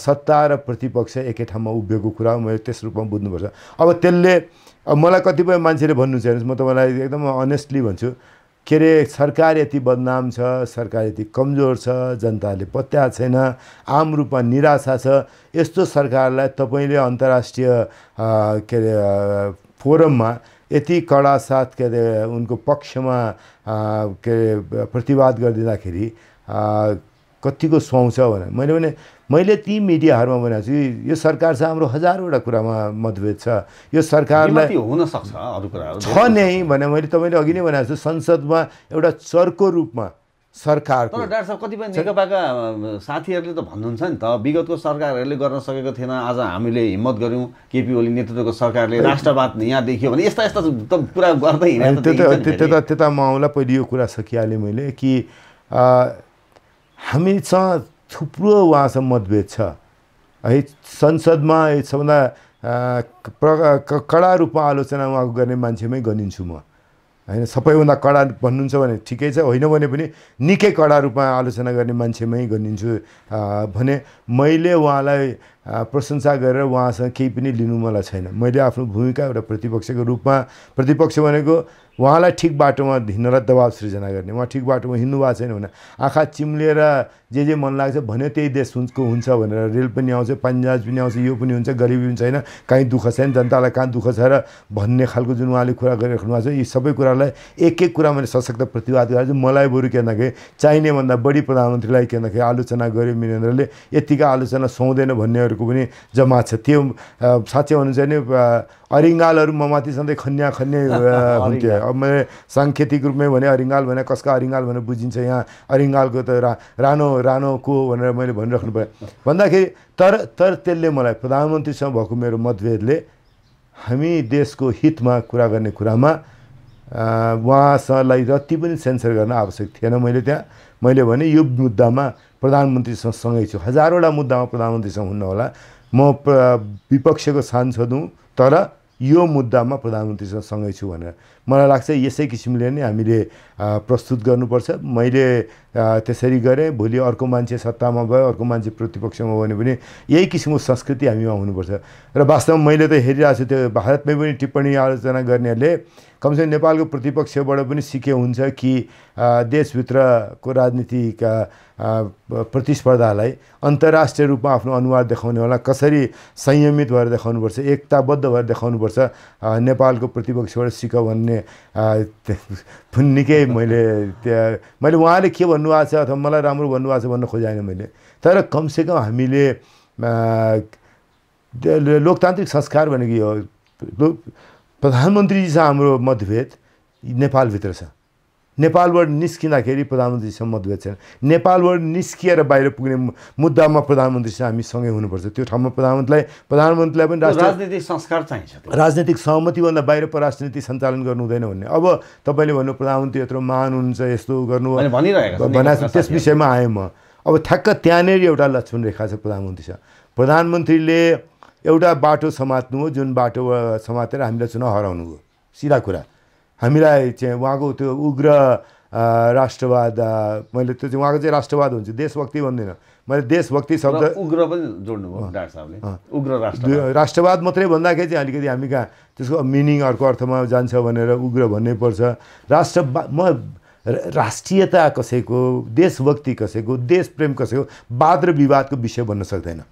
सत्ता र प्रतिपक्ष एकै ठाउँमा उभिएको कुरा मैले त्यस रूपमा बुझ्नुपर्छ अब त्यसले अब मलाई कतिपय मान्छेले भन्नु छ हेर्नुहोस् म तपाईँलाई एकदम अनेस्टली भन्छु के अरे सरकार यति बदनाम छ सरकार यति कमजोर छ जनताले पत्या छैन आम रूपमा निराशा छ यस्तो सरकारलाई तपाईँले अन्तर्राष्ट्रिय के अरे फोरममा यति कडा साथ के अरे उनको पक्षमा के अरे प्रतिवाद गरिदिँदाखेरि कतिको सुहाउँछ भने मैले भने मैले ती मिडियाहरूमा भनेको छु यो सरकार सरकारसँग हाम्रो हजारवटा कुरामा मतभेद छ यो सरकारलाई हुन अरू कुरा छ नै भने मैले तपाईँले अघि नै भनेको छु संसदमा एउटा चरको रूपमा सरकारको डाक्टर साहब कतिपय नेकपाका साथीहरूले त भन्नुहुन्छ नि त विगतको सरकारहरूले गर्न सकेको थिएन आज हामीले हिम्मत गऱ्यौँ केपी ओली नेतृत्वको सरकारले राष्ट्रवाद यहाँ देखियो भने यस्ता यस्ता त कुरा गर्दै त्यता त्यता म आउँला पहिले यो कुरा सकिहालेँ मैले कि हामीसँग थुप्रो उहाँसँग मतभेद छ है संसदमा सबभन्दा कडा रूपमा आलोचना उहाँको गर्ने मान्छेमै गनिन्छु म होइन सबैभन्दा कडा भन्नुहुन्छ भने ठिकै छ होइन भने पनि निकै कडा रूपमा आलोचना गर्ने मान्छेमै गनिन्छु भने मैले उहाँलाई प्रशंसा गरेर उहाँसँग केही पनि लिनु मलाई छैन मैले आफ्नो भूमिका एउटा प्रतिपक्षको रूपमा प्रतिपक्ष भनेको उहाँलाई ठिक बाटोमा हिँड्नलाई दबाब सृजना गर्ने उहाँ ठिक बाटोमा हिँड्नु भएको छैन भने आँखा चिम्लेर जे जे मन लाग्छ भन्यो त्यही देश हुन्छ भनेर रेल पनि आउँछ पन्जाब पनि आउँछ यो पनि हुन्छ गरिबी पनि छैन कहीँ दुःख छैन जनतालाई कहाँ दुःख छ र भन्ने खालको जुन उहाँले कुरा गरिराख्नु भएको छ यी सबै कुरालाई एक एक कुरा मैले सशक्त प्रतिवाद गरेर मलाई बरु के भन्दाखेरि चाहिनेभन्दा बढी प्रधानमन्त्रीलाई के भन्दाखेरि आलोचना गऱ्यो मिनेन्द्रले यतिको आलोचना सुहाउँदैन भन्नेहरूको पनि जमात छ त्यो साँच्चै हुनुहुन्छ भने अरिङ्गालहरू म माथि सधैँ खन्या खन्ने हुन्थ्यो अब मैले साङ्केतिक रूपमै भने अरिङ्गाल भने कसका अरिङ्गाल भनेर बुझिन्छ यहाँ अरिङ्गालको त रा रानो रानो को भनेर मैले भनिराख्नु पऱ्यो भन्दाखेरि तर तर त्यसले मलाई प्रधानमन्त्रीसँग भएको मेरो मतभेदले हामी देशको हितमा कुरा गर्ने कुरामा उहाँसँगलाई जति पनि सेन्सर गर्न आवश्यक थिएन मैले त्यहाँ मैले भने यो मुद्दामा प्रधानमन्त्रीसँग सँगै छु हजारवटा मुद्दामा प्रधानमन्त्रीसँग हुन्न होला म विपक्षको सांसद हुँ तर यो मुद्दामा प्रधानमन्त्रीसँग सँगै छु भनेर मलाई लाग्छ यसै किसिमले नै हामीले प्रस्तुत गर्नुपर्छ मैले त्यसरी गरेँ भोलि अर्को मान्छे सत्तामा भयो अर्को मान्छे प्रतिपक्षमा भयो भने यही किसिमको संस्कृति हामीमा हुनुपर्छ र वास्तवमा मैले त हेरिरहेको छु त्यो भारतमै पनि टिप्पणी आलोचना गर्नेहरूले कमसेकम नेपालको प्रतिपक्षबाट पनि सिके हुन्छ कि देशभित्रको राजनीतिका प्रतिस्पर्धालाई अन्तर्राष्ट्रिय रूपमा आफ्नो अनुहार देखाउने होला कसरी संयमित भएर देखाउनुपर्छ एकताबद्ध भएर देखाउनुपर्छ नेपालको प्रतिपक्षबाट सिक भन्ने निकै मैले त्यहाँ मैले उहाँले के भन्नुभएको छ अथवा मलाई राम्रो भन्नुभएको छ भन्न खोजेन मैले तर कमसेकम हामीले लोकतान्त्रिक संस्कार भनेको यो प्रधानमन्त्री छ हाम्रो मतभेद नेपालभित्र छ नेपालबाट निस्किँदाखेरि प्रधानमन्त्रीसँग मतभेद छैन नेपालबाट निस्किएर बाहिर पुग्ने मुद्दामा प्रधानमन्त्रीसँग हामी सँगै हुनुपर्छ त्यो ठाउँमा प्रधानमन्त्रीलाई प्रधानमन्त्रीलाई पनि राजनीतिक संस्कार चाहिन्छ राजनीतिक सहमतिभन्दा बाहिर परराष्ट्र राजनीति सञ्चालन गर्नु हुँदैन भन्ने अब तपाईँले भन्नु प्रधानमन्त्री यत्रो महान हुनुहुन्छ यस्तो गर्नु भनेको त्यस विषयमा आएँ म अब ठ्याक्क त्यहाँनिर एउटा लक्ष्मण रेखा छ प्रधानमन्त्रीसँग प्रधानमन्त्रीले एउटा बाटो समात्नु हो जुन बाटो समातेर हामीलाई चुनाव हराउनु हो सिधा कुरा हामीलाई चाहिँ उहाँको त्यो उग्र राष्ट्रवाद मैले त्यो चाहिँ उहाँको चाहिँ राष्ट्रवाद हुन्छ देशभक्ति भन्दिनँ मैले देशभक्ति शब्द उग्र पनि जोड्नु उग्र राष्ट्र राष्ट्रवाद मात्रै भन्दाखेरि चाहिँ अलिकति हामी कहाँ त्यसको मिनिङ अर्को अर्थमा जान्छ भनेर उग्र भन्नै पर्छ राष्ट्र म राष्ट्रियता कसैको देशभक्ति कसैको देशप्रेम कसैको वाद र विवादको विषय भन्न सक्दैन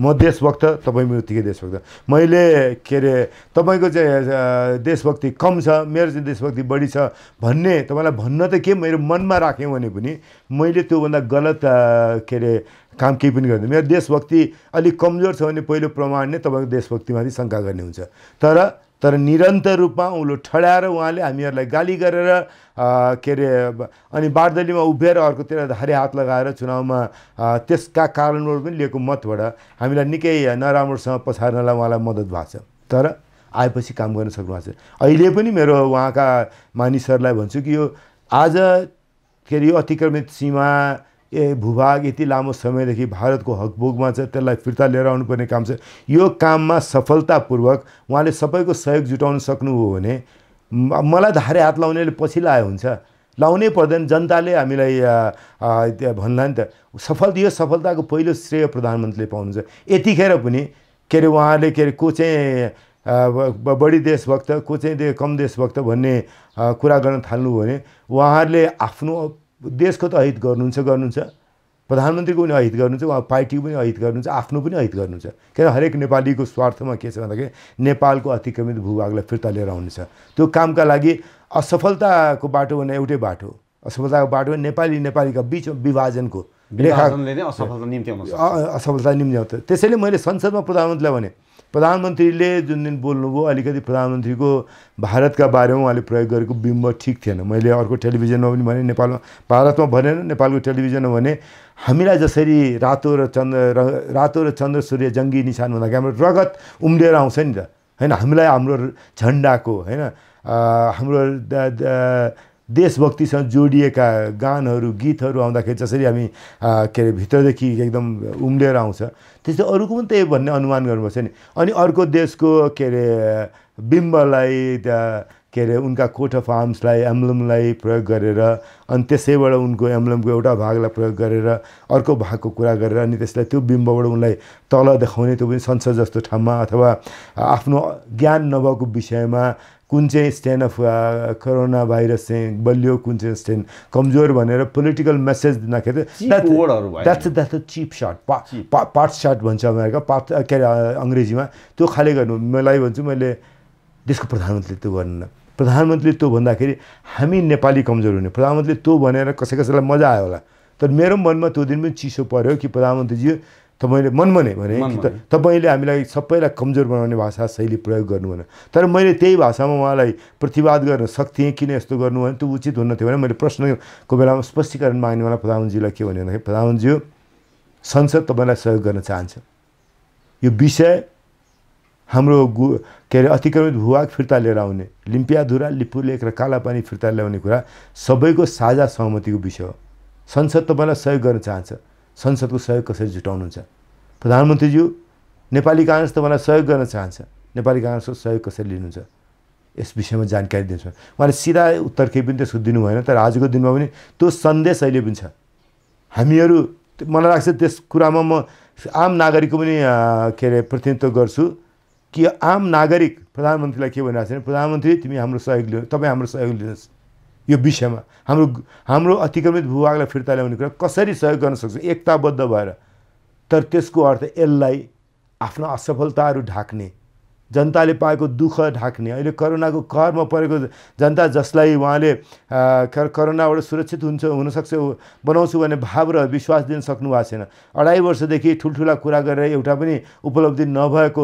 म देशभक्त तपाईँ पनि उत्तिकै देशभक्त मैले के अरे तपाईँको चाहिँ देशभक्ति कम छ मेरो चाहिँ देशभक्ति बढी छ भन्ने तपाईँलाई भन्न त के मेरो मनमा राखेँ भने पनि मैले त्योभन्दा गलत के अरे काम केही पनि गर्दैन मेरो देशभक्ति अलिक कमजोर छ भने पहिलो प्रमाण नै तपाईँको देशभक्तिमाथि शङ्का गर्ने हुन्छ तर तर निरन्तर रूपमा उसले ठड्याएर उहाँले हामीहरूलाई गाली गरेर के अरे अनि बारदलीमा उभिएर अर्कोतिर धारे हात लगाएर चुनावमा त्यसका कारणबाट पनि लिएको मतबाट हामीलाई निकै नराम्रोसँग पछार्नलाई उहाँलाई मद्दत भएको छ तर आएपछि काम गर्न सक्नु भएको छ अहिले पनि मेरो उहाँका मानिसहरूलाई भन्छु कि यो आज के अरे यो अतिक्रमित सीमा ए भूभाग यति लामो समयदेखि भारतको हकभोगमा छ त्यसलाई फिर्ता लिएर आउनुपर्ने काम छ यो काममा सफलतापूर्वक उहाँले सबैको सहयोग जुटाउन सक्नुभयो भने मलाई धारे हात लाउनेले पछि लायो हुन्छ लाउनै पर्दैन जनताले हामीलाई भन्ला नि त सफल यो सफलताको पहिलो श्रेय प्रधानमन्त्रीले पाउनुहुन्छ यतिखेर पनि के अरे उहाँले के अरे को चाहिँ बढी देशभक्त को चाहिँ कम देशभक्त भन्ने कुरा गर्न थाल्नुभयो भने उहाँहरूले आफ्नो देशको त अहित गर्नुहुन्छ गर्नुहुन्छ प्रधानमन्त्रीको पनि अहित गर्नुहुन्छ उहाँ पार्टीको पनि अहित गर्नुहुन्छ आफ्नो पनि अहित गर्नुहुन्छ किनभने हरेक नेपालीको स्वार्थमा के छ भन्दाखेरि नेपालको अतिक्रमित भूभागलाई फिर्ता लिएर आउनुहुन्छ त्यो कामका लागि असफलताको बाटो भने एउटै बाटो असफलताको बाटो भने नेपाली नेपालीका बिच विभाजनको असफलता निम्त्याउँछ असफलता निम्त्याउँछ त्यसैले मैले संसदमा प्रधानमन्त्रीलाई भने प्रधानमन्त्रीले जुन दिन बोल्नुभयो अलिकति प्रधानमन्त्रीको भारतका बारेमा उहाँले प्रयोग गरेको बिम्ब ठिक थिएन मैले अर्को टेलिभिजनमा पनि भने नेपालमा भारतमा भनेन नेपालको टेलिभिजनमा भने हामीलाई जसरी रातो र चन्द्र रातो र चन्द्र सूर्य जङ्गी निशान भन्दाखेरि हाम्रो रगत उम्लिएर आउँछ नि त होइन हामीलाई हाम्रो झन्डाको होइन हाम्रो देशभक्तिसँग जोडिएका गानहरू गीतहरू आउँदाखेरि जसरी हामी के अरे भित्रदेखि एकदम उम्लेर आउँछ त्यस्तै अरूको पनि त्यही भन्ने अनुमान गर्नुपर्छ नि अनि अर्को देशको के अरे बिम्बलाई के अरे उनका कोटा फार्म्सलाई एम्ब्लमलाई प्रयोग गरेर अनि त्यसैबाट उनको एम्ब्लमको एउटा भागलाई प्रयोग गरेर अर्को भागको कुरा गरेर अनि त्यसलाई त्यो बिम्बबाट उनलाई तल देखाउने त्यो पनि संसद जस्तो ठाउँमा अथवा आफ्नो ज्ञान नभएको विषयमा कुन चाहिँ स्ट्यान्ड अफ कोरोना भाइरस चाहिँ बलियो कुन चाहिँ स्ट्यान्ड कमजोर भनेर पोलिटिकल मेसेज दिँदाखेरि that's that's a cheap shot पा पा पार्ट सर्ट भन्छ अमेरिका पार्ट के अरे अङ्ग्रेजीमा त्यो खाले गर्नु मलाई भन्छु मैले देशको प्रधानमन्त्रीले त्यो गर्नु प्रधानमन्त्रीले त्यो भन्दाखेरि हामी नेपाली कमजोर हुने प्रधानमन्त्रीले त्यो भनेर कसै कसैलाई मजा आयो होला तर मेरो मनमा त्यो दिन पनि चिसो पऱ्यो कि प्रधानमन्त्रीजी तपाईँले मनमने भने कि तपाईँले हामीलाई सबैलाई कमजोर बनाउने भाषा शैली प्रयोग गर्नु भने तर मैले त्यही भाषामा उहाँलाई प्रतिवाद गर्न सक्थेँ किन यस्तो गर्नु भने त्यो उचित हुन्न थियो भने मैले प्रश्नको बेलामा स्पष्टीकरण माग्ने मलाई प्रधानमन्त्रीलाई के भन्यो भन्दाखेरि प्रधानमन्त्रीज्यू संसद तपाईँलाई सहयोग गर्न चाहन्छ यो विषय हाम्रो गु के अरे अतिक्रमित भूभाग फिर्ता लिएर आउने लिम्पियाधुरा लेख र कालापानी फिर्ता ल्याउने कुरा सबैको साझा सहमतिको विषय हो संसद तपाईँलाई सहयोग गर्न चाहन्छ संसदको सहयोग कसरी जुटाउनुहुन्छ प्रधानमन्त्रीज्यू नेपाली काङ्ग्रेस तपाईँलाई सहयोग गर्न चाहन्छ नेपाली काङ्ग्रेसको सहयोग कसरी लिनुहुन्छ यस विषयमा जानकारी दिनुहोस् उहाँले सिधा उत्तर केही पनि त्यसको दिनु भएन तर आजको दिनमा पनि त्यो सन्देश अहिले पनि छ हामीहरू मलाई लाग्छ त्यस कुरामा म आम नागरिकको पनि के अरे प्रतिनिधित्व गर्छु कि आम नागरिक प्रधानमन्त्रीलाई के भनिरहेको छ भने प्रधानमन्त्री तिमी हाम्रो सहयोग लिनु तपाईँ हाम्रो सहयोग लिनुहोस् यो विषयमा हाम्रो हाम्रो अतिक्रमित भूभागलाई फिर्ता ल्याउने कुरा कसरी सहयोग गर्न सक्छ एकताबद्ध भएर तर त्यसको अर्थ यसलाई आफ्नो असफलताहरू ढाक्ने जनताले पाएको दुःख ढाक्ने अहिले करोनाको कहरमा परेको जनता जसलाई उहाँले करोनाबाट सुरक्षित हुन्छ हुनसक्छ बनाउँछु भन्ने भाव र विश्वास दिन सक्नु भएको छैन अढाई वर्षदेखि ठुल्ठुला कुरा गरेर एउटा पनि उपलब्धि नभएको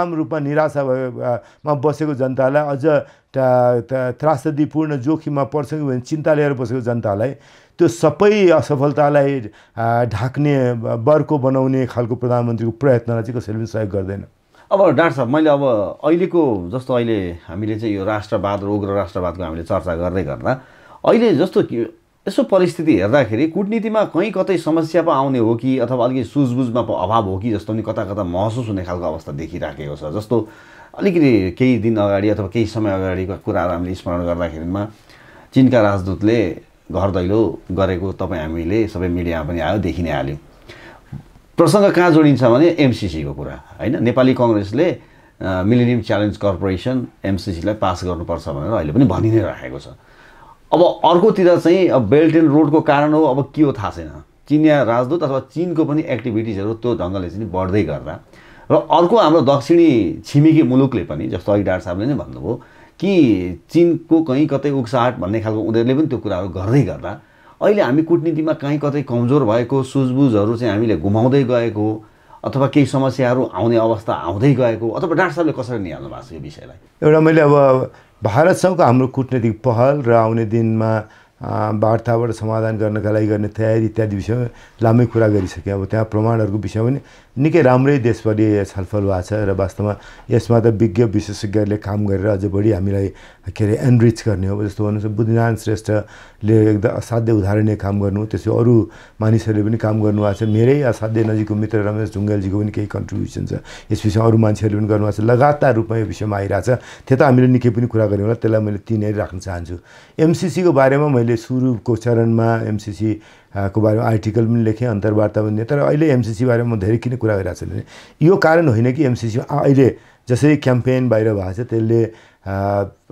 आम रूपमा निराशा भएमा बसेको जनतालाई अझ त्रासदीपूर्ण जोखिममा पर्छ कि भने चिन्ता लिएर बसेको जनतालाई त्यो सबै असफलतालाई ढाक्ने बर्को बनाउने खालको प्रधानमन्त्रीको प्रयत्नलाई चाहिँ कसैले पनि सहयोग गर्दैन अब डाक्टर साहब मैले अब अहिलेको जस्तो अहिले हामीले चाहिँ यो राष्ट्रवाद र उग्र राष्ट्रवादको हामीले चर्चा गर्दै गर्दा अहिले जस्तो यसो परिस्थिति हेर्दाखेरि कुटनीतिमा कहीँ कतै समस्या पो आउने हो कि अथवा अलिकति सुझबुझमा पो अभाव हो कि जस्तो पनि कता कता महसुस हुने खालको अवस्था देखिराखेको छ जस्तो अलिकति केही दिन अगाडि अथवा केही समय अगाडिको कुराहरू हामीले स्मरण गर्दाखेरिमा चिनका राजदूतले घर दैलो गरेको तपाईँ हामीले सबै मिडियामा पनि आयो देखि नै हाल्यौँ प्रसङ्ग कहाँ जोडिन्छ भने एमसिसीको कुरा होइन नेपाली कङ्ग्रेसले मिलेनियम च्यालेन्ज कर्पोरेसन एमसिसीलाई पास गर्नुपर्छ भनेर अहिले पनि भनि नै राखेको छ अब अर्कोतिर चाहिँ अब बेल्ट एन्ड रोडको कारण हो अब के हो थाहा छैन चिनिया राजदूत अथवा चिनको पनि एक्टिभिटिजहरू त्यो ढङ्गले चाहिँ बढ्दै गर्दा र अर्को हाम्रो दक्षिणी छिमेकी मुलुकले पनि जस्तो अघि डाक्टर साहबले नै भन्नुभयो कि चिनको कहीँ कतै उक्साहट भन्ने खालको उनीहरूले पनि त्यो कुराहरू गर्दै गर्दा अहिले हामी कुटनीतिमा काहीँ कतै कमजोर भएको सुझबुझहरू चाहिँ हामीले घुमाउँदै गएको अथवा केही समस्याहरू आउने अवस्था आउँदै गएको अथवा डाक्टर साहबले कसरी निहाल्नु भएको छ यो विषयलाई एउटा मैले अब भारतसँगको हाम्रो कुटनीतिक पहल र आउने दिनमा वार्ताबाट समाधान गर्नका लागि गर्ने तयारी इत्यादि विषयमा लामै कुरा गरिसकेँ अब त्यहाँ प्रमाणहरूको विषयमा पनि निकै राम्रै देशभरि छलफल भएको छ र वास्तवमा यसमा त विज्ञ विशेषज्ञहरूले काम गरेर अझ बढी हामीलाई के अरे एनरिच गर्ने हो जस्तो भन्नुहोस् बुद्धिनारायण श्रेष्ठले एकदम असाध्य उदाहरणीय काम गर्नु त्यसो अरू मानिसहरूले पनि काम गर्नुभएको छ मेरै असाध्य नजिकको मित्र रमेश ढुङ्गेलजीको पनि केही कन्ट्रिब्युसन छ यस विषयमा अरू मान्छेहरूले पनि गर्नुभएको छ लगातार रूपमा यो विषयमा आइरहेको छ त्यो त हामीले निकै पनि कुरा गऱ्यौँ होला त्यसलाई मैले तिनै राख्न चाहन्छु एमसिसीको बारेमा मैले सुरुको चरणमा एमसिसी को बारेमा आर्टिकल पनि लेखेँ अन्तर्वार्ता पनि तर अहिले बारेमा म धेरै किन कुरा गरिरहेको छु भने यो कारण होइन कि एमसिसी अहिले जसरी क्याम्पेन बाहिर भएको छ त्यसले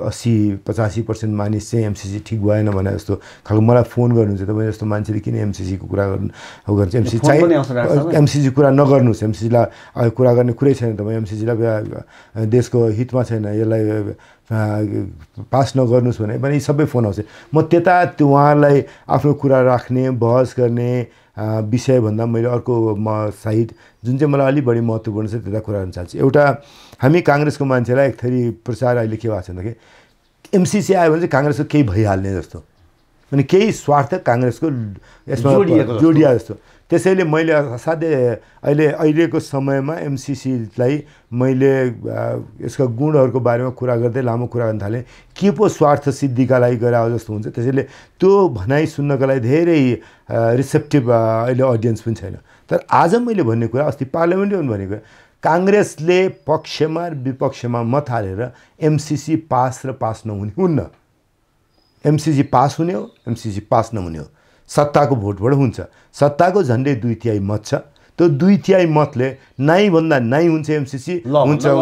अस्सी पचासी पर्सेन्ट मानिस चाहिँ एमसिसी ठिक भएन भने जस्तो खालको मलाई फोन गर्नुहुन्छ तपाईँ जस्तो मान्छेले किन एमसिसीको कुरा गर्नु गर्छ एमसिसी चाहिँ एमसिसी कुरा नगर्नुहोस् एमसिसीलाई कुरा गर्ने कुरै छैन तपाईँ एमसिसीलाई देशको हितमा छैन यसलाई पास नगर्नुहोस् भने पनि सबै फोन आउँछ म त्यता त्यो उहाँलाई आफ्नो कुरा राख्ने बहस गर्ने विषयभन्दा मैले अर्को म साइड जुन चाहिँ मलाई अलिक बढी महत्त्वपूर्ण छ त्यता कुरा गर्न चाहन्छु एउटा हामी काङ्ग्रेसको मान्छेलाई एक थरी प्रचार अहिले के भएको छ भन्दाखेरि एमसिसी आयो भने चाहिँ काङ्ग्रेसको केही भइहाल्ने जस्तो अनि केही स्वार्थ काङ्ग्रेसको यसमा जोडिया जस्तो त्यसैले मैले असाध्यै अहिले अहिलेको समयमा एमसिसीलाई मैले यसका गुणहरूको बारेमा कुरा गर्दै लामो कुरा गर्न थालेँ के पो स्वार्थ सिद्धिका लागि गरे जस्तो हुन्छ त्यसैले त्यो भनाइ सुन्नको लागि धेरै रिसेप्टिभ अहिले अडियन्स पनि छैन तर आज मैले भन्ने कुरा अस्ति पार्लियामेन्टले पनि भनेको काङ्ग्रेसले पक्षमा विपक्षमा मत हालेर एमसिसी पास र पास नहुने हुन्न एमसिसी पास हुने हो एमसिसी पास नहुने हो सत्ताको भोटबाट हुन्छ सत्ताको झन्डै दुई तिहाई मत छ त्यो दुई तिहाई मतले नाइ भन्दा नाइ हुन्छ एमसिसी हुन्छ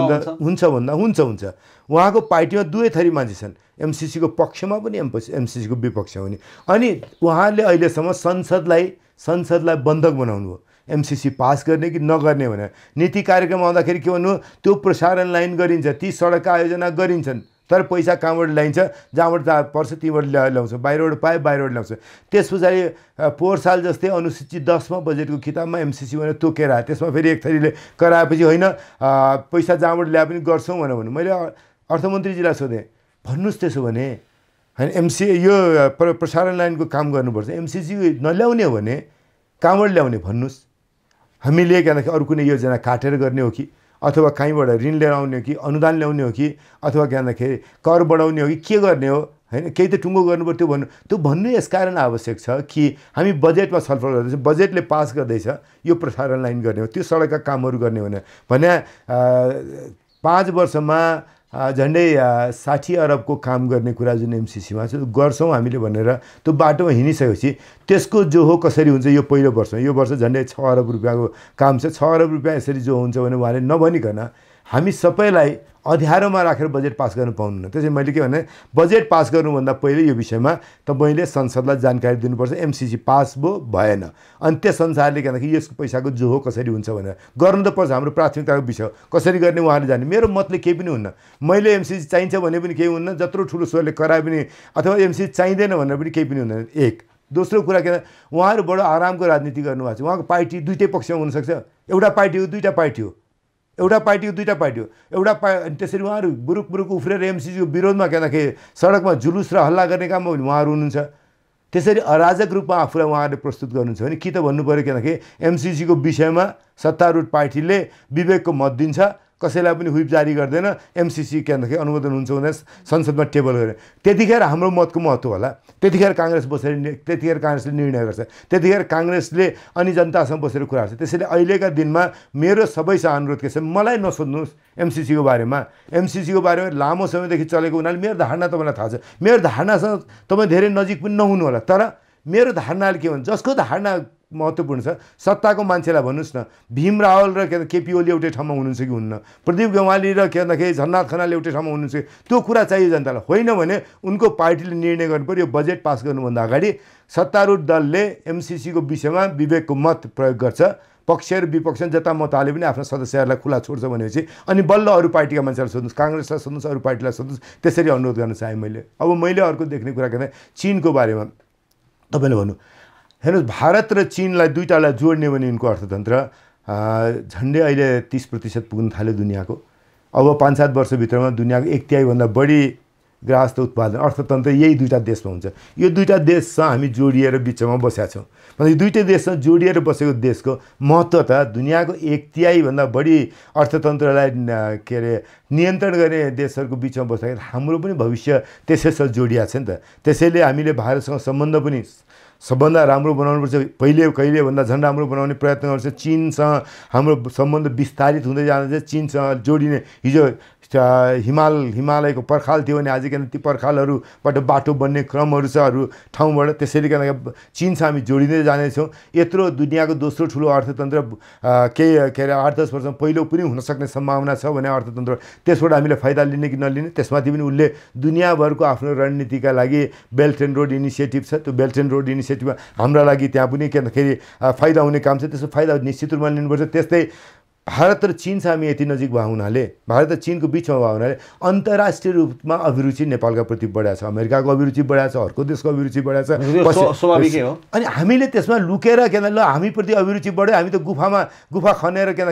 हुन्छ भन्दा हुन्छ हुन्छ उहाँको पार्टीमा दुवै थरी मान्छे छन् एमसिसीको पक्षमा पनि एम एमसिसीको विपक्षमा पनि अनि उहाँले अहिलेसम्म संसदलाई संसदलाई बन्धक बनाउनु हो एमसिसी पास गर्ने कि नगर्ने भनेर नीति कार्यक्रम आउँदाखेरि के भन्नु त्यो प्रसारण लाइन गरिन्छ ती सडक आयोजना गरिन्छन् तर पैसा कहाँबाट ल्याइन्छ जहाँबाट पर्छ तीबाट ल्याएर ल्याउँछ बाहिरबाट पायो बाहिरबाट ल्याउँछ त्यस पछाडि पोहोर साल जस्तै अनुसूचित दसमा बजेटको किताबमा एमसिसी भनेर तोकेर आयो त्यसमा फेरि एक थरीले कराएपछि होइन पैसा जहाँबाट ल्याए पनि गर्छौँ भनेर भन्नु मैले अर्थमन्त्रीजीलाई सोधेँ भन्नुहोस् त्यसो भने होइन एमसि यो प्र प्रसारण लाइनको काम गर्नुपर्छ एमसिसी नल्याउने हो भने कहाँबाट ल्याउने भन्नुहोस् हामीले किनकि अरू कुनै योजना काटेर गर्ने हो कि अथवा कहीँबाट ऋण लिएर आउने हो कि अनुदान ल्याउने हो कि अथवा के भन्दाखेरि कर बढाउने हो कि के गर्ने हो होइन केही त टुङ्गो गर्नु त्यो भन्नु त्यो भन्नु यसकारण आवश्यक छ कि हामी बजेटमा छलफल गर्दैछ बजेटले पास गर्दैछ यो प्रसारण लाइन गर्ने हो त्यो सडकका कामहरू गर्ने हो भने पाँच वर्षमा झन्डै साठी अरबको काम गर्ने कुरा जुन एमसिसीमा छ गर्छौँ हामीले भनेर त्यो बाटोमा हिँडिसकेपछि त्यसको जो हो कसरी हुन्छ यो पहिलो वर्ष यो वर्ष झन्डै छ अरब रुपियाँको काम छ छ अरब रुपियाँ यसरी जो हुन्छ भने उहाँले नभनिकन हामी सबैलाई अध्यारोमा राखेर बजेट पास गर्नु पाउनुहुन्न त्यसै मैले के भने बजेट पास गर्नुभन्दा पहिले यो विषयमा तपाईँले संसदलाई जानकारी दिनुपर्छ एमसिसी पास भयो भएन अनि त्यस संसारले गर्दाखेरि यसको पैसाको जो हो कसरी हुन्छ भनेर गर्नु त पर्छ हाम्रो प्राथमिकताको विषय कसरी गर्ने उहाँले जाने मेरो मतले केही पनि हुन्न मैले एमसिसी चाहिन्छ भने पनि केही हुन्न जत्रो ठुलो स्वरले कराए पनि अथवा एमसिसी चाहिँदैन भनेर पनि केही पनि हुँदैन एक दोस्रो कुरा के उहाँहरू बडो आरामको राजनीति गर्नुभएको छ उहाँको पार्टी दुइटै पक्षमा हुनसक्छ एउटा पार्टी हो दुईवटा पार्टी हो एउटा पार्टी हो दुईवटा पार्टी हो एउटा पा त्यसरी उहाँहरू बुरुक बुरुक उफ्रेर एमसिसीको विरोधमा गर्दाखेरि सडकमा जुलुस र हल्ला गर्ने काममा उहाँहरू हुनुहुन्छ त्यसरी अराजक रूपमा आफूलाई उहाँहरूले प्रस्तुत गर्नुहुन्छ भने कि त भन्नु पऱ्यो किनकि एमसिसीको विषयमा सत्तारूढ पार्टीले विवेकको मत दिन्छ कसैलाई पनि व्हिप जारी गर्दैन एमसिसी केन्द्रकै अनुमोदन हुन्छ हुँदैन संसदमा टेबल गरेर त्यतिखेर हाम्रो मतको महत्त्व होला त्यतिखेर काङ्ग्रेस बसेर त्यतिखेर काङ्ग्रेसले निर्णय गर्छ त्यतिखेर काङ्ग्रेसले अनि जनतासँग बसेर कुरा गर्छ त्यसैले अहिलेका दिनमा मेरो सबैसँग अनुरोध के छ मलाई नसोध्नुहोस् एमसिसीको बारेमा एमसिसीको बारेमा लामो समयदेखि चलेको हुनाले मेरो धारणा तपाईँलाई थाहा छ मेरो धारणासँग तपाईँ धेरै नजिक पनि नहुनु होला तर मेरो धारणाले के भन्छ जसको धारणा महत्त्वपूर्ण छ सत्ताको मान्छेलाई भन्नुहोस् न भीम रावल र के केपी ओली एउटै ठाउँमा हुनुहुन्छ कि हुन्न प्रदीप गेवाली र के भन्दाखेरि झन्नाथ खनाल एउटै ठाउँमा हुनुहुन्छ कि त्यो कुरा चाहियो जनतालाई होइन भने उनको पार्टीले निर्णय गर्नु पऱ्यो बजेट पास गर्नुभन्दा अगाडि सत्तारूढ दलले एमसिसीको विषयमा विवेकको मत प्रयोग गर्छ पक्ष र विपक्ष जता मत हाले पनि आफ्ना सदस्यहरूलाई खुला छोड्छ भनेपछि अनि बल्ल अरू पार्टीका मान्छेलाई सोध्नुहोस् काङ्ग्रेसलाई सोध्नुहोस् अरू पार्टीलाई सोध्नुहोस् त्यसरी अनुरोध गर्न चाहेँ मैले अब मैले अर्को देख्ने कुरा के गर्दा चिनको बारेमा तपाईँले भन्नु हेर्नुहोस् भारत र चिनलाई दुइटालाई जोड्ने भने यिनको अर्थतन्त्र झन्डै अहिले तिस प्रतिशत पुग्न थाल्यो दुनियाँको अब पाँच सात वर्षभित्रमा दुनियाँको एक तिहाईभन्दा बढी ग्राहस्थ उत्पादन अर्थतन्त्र यही दुईवटा देशमा हुन्छ यो दुईवटा देशसँग हामी जोडिएर बिचमा बसेका छौँ मतलब यो दुइटै देशसँग जोडिएर बसेको देशको महत्त्व त दुनियाँको एक तिहाईभन्दा बढी अर्थतन्त्रलाई के अरे नियन्त्रण गर्ने देशहरूको बिचमा बस्दाखेरि हाम्रो पनि भविष्य त्यसैसँग जोडिया छ नि त त्यसैले हामीले भारतसँग सम्बन्ध पनि सबभन्दा राम्रो बनाउनुपर्छ पहिले कहिले भन्दा झन् राम्रो बनाउने प्रयत्न गर्छ चिनसँग हाम्रो सम्बन्ध विस्तारित हुँदै जाँदा चाहिँ चिनसँग जोडिने हिजो हिमाल हिमालयको पर्खाल थियो भने आजकल ती पर्खालहरूबाट बाटो बन्ने क्रमहरू छ अरू ठाउँबाट त्यसैले गर्दा चिनसँग हामी जोडिँदै जानेछौँ यत्रो दुनियाँको दोस्रो ठुलो अर्थतन्त्र केही के अरे आठ दस वर्षमा पहिलो पनि हुनसक्ने सम्भावना छ भने अर्थतन्त्र त्यसबाट हामीले फाइदा लिने कि नलिने त्यसमाथि पनि उसले दुनियाँभरको आफ्नो रणनीतिका लागि बेल्ट एन्ड रोड इनिसिएटिभ छ त्यो बेल्ट एन्ड रोड इनिसिएटिभ हाम्रा लागि त्यहाँ पनि के भन्दाखेरि फाइदा हुने काम छ त्यसको फाइदा निश्चित रूपमा लिनुपर्छ त्यस्तै भारत र चिन छ हामी यति नजिक भए हुनाले भारत र चिनको बिचमा भए हुनाले अन्तर्राष्ट्रिय रूपमा अभिरुचि नेपालका प्रति बढाएको छ अमेरिकाको अभिरुचि बढाएको छ अर्को देशको अभिरुचि बढाएको छ स्वाभाविकै हो अनि हामीले त्यसमा लुकेर के ल हामीप्रति अभिरुचि बढ्यो हामी त गुफामा गुफा खनेर के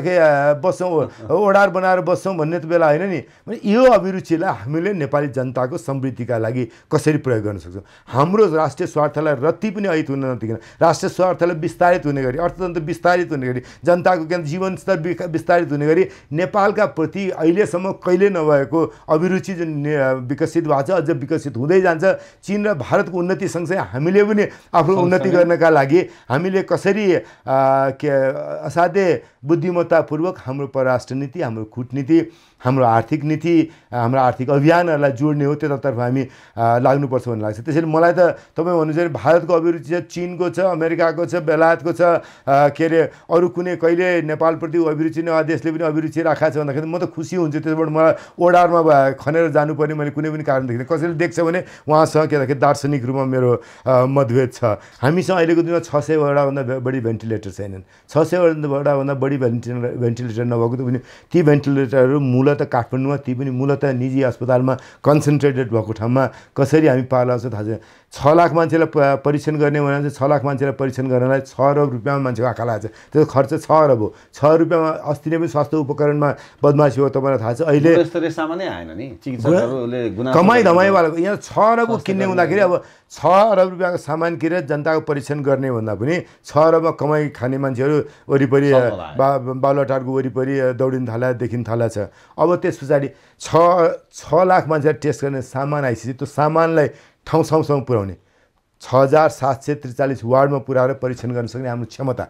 भन्दाखेरि बस्छौँ ओडार बनाएर बस्छौँ भन्ने त बेला होइन नि यो अभिरुचिलाई हामीले नेपाली जनताको समृद्धिका लागि कसरी प्रयोग गर्न सक्छौँ हाम्रो राष्ट्रिय स्वार्थलाई रत्ति पनि ऐत हुन नतिकन राष्ट्रिय स्वार्थलाई विस्तारित हुने गरी अर्थतन्त्र विस्तारित हुने गरी जनताको के जीवनस्तर विस्तारित बिस्तारित हुने गरी नेपालका प्रति अहिलेसम्म कहिले नभएको अभिरुचि जुन विकसित भएको छ अझ विकसित हुँदै जान्छ चिन र भारतको उन्नति सँगसँगै हामीले पनि आफ्नो उन्नति गर्नका लागि हामीले कसरी के असाध्य बुद्धिमत्तापूर्वक हाम्रो परराष्ट्र नीति हाम्रो कुटनीति हाम्रो आर्थिक नीति हाम्रो आर्थिक अभियानहरूलाई जोड्ने हो त्यतातर्फ हामी लाग्नुपर्छ भन्ने लाग्छ त्यसैले मलाई त तपाईँ भन्नुहुन्छ भारतको अभिरुचि छ चिनको छ अमेरिकाको छ बेलायतको छ के अरे अरू कुनै कहिले नेपालप्रति अभिरुचि नै देशले पनि अभिरुचि राखेको छ भन्दाखेरि म त खुसी हुन्छु त्यसबाट मलाई ओडारमा खनेर जानुपर्ने मैले कुनै पनि कारण देखिनँ कसैले देख्छ भने उहाँसँग के भन्दाखेरि दार्शनिक रूपमा मेरो मतभेद छ हामीसँग अहिलेको दिनमा छ सयवटाभन्दा बढी भेन्टिलेटर छैनन् छ सयवटाभन्दा बढी बढी भेन्टिलेटर भेन्टिलेटर नभएको त ती भेन्टिलेटरहरू मूलत काठमाडौँमा ती पनि मूलत निजी अस्पतालमा कन्सन्ट्रेटेड भएको ठाउँमा कसरी हामी पार लगाउँछ थाहा छैन छ लाख मान्छेलाई परीक्षण गर्ने हो भने छ लाख मान्छेलाई परीक्षण गर्नलाई छ अरब रुपियाँमा मान्छेको आँखा लाग्छ त्यो खर्च छ अरब हो छ रुपियाँमा अस्ति नै पनि स्वास्थ्य उपकरणमा बदमासी हो तपाईँलाई थाहा छ अहिले कमाइ धमाइवाला यहाँ छ अरब किन्ने हुँदाखेरि अब छ अरब रुपियाँको सामान किनेर जनताको परीक्षण गर्ने भन्दा पनि छ अरबमा कमाइ खाने मान्छेहरू वरिपरि बा बालुवाटारको वरिपरि दौडिन थाला देखिन थाला छ अब त्यस पछाडि छ छ लाख मान्छेलाई टेस्ट गर्ने सामान आइसकेपछि त्यो सामानलाई ठाउँ ठाउँसम्म पुर्याउने छ हजार सात सय त्रिचालिस वार्डमा पुऱ्याएर परीक्षण गर्न सक्ने हाम्रो क्षमता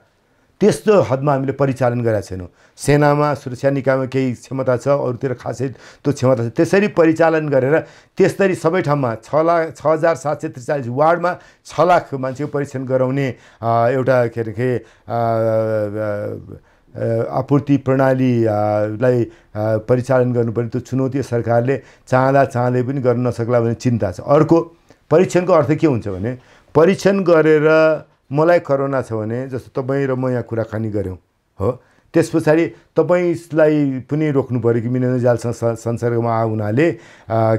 त्यस्तो हदमा हामीले परिचालन गरेका छैनौँ सेनामा सुरक्षा निकायमा केही क्षमता छ अरूतिर खासै त्यो क्षमता छ त्यसरी परिचालन गरेर त्यसरी सबै ठाउँमा छ लाख छ हजार सात सय त्रिचालिस वार्डमा छ लाख मान्छेको परीक्षण गराउने एउटा के अरे आपूर्ति प्रणालीलाई परिचालन गर्नुपर्ने त्यो चुनौती सरकारले चाहँदा चाहँदै पनि गर्न नसक्ला भन्ने चिन्ता छ अर्को परीक्षणको अर्थ के हुन्छ भने परीक्षण गरेर मलाई करोना छ भने जस्तो तपाईँ र म यहाँ कुराकानी गऱ्यौँ हो त्यस पछाडि तपाईँलाई पनि रोक्नु पऱ्यो कि मिनेन्द्र जालसँग संसर्गमा आ हुनाले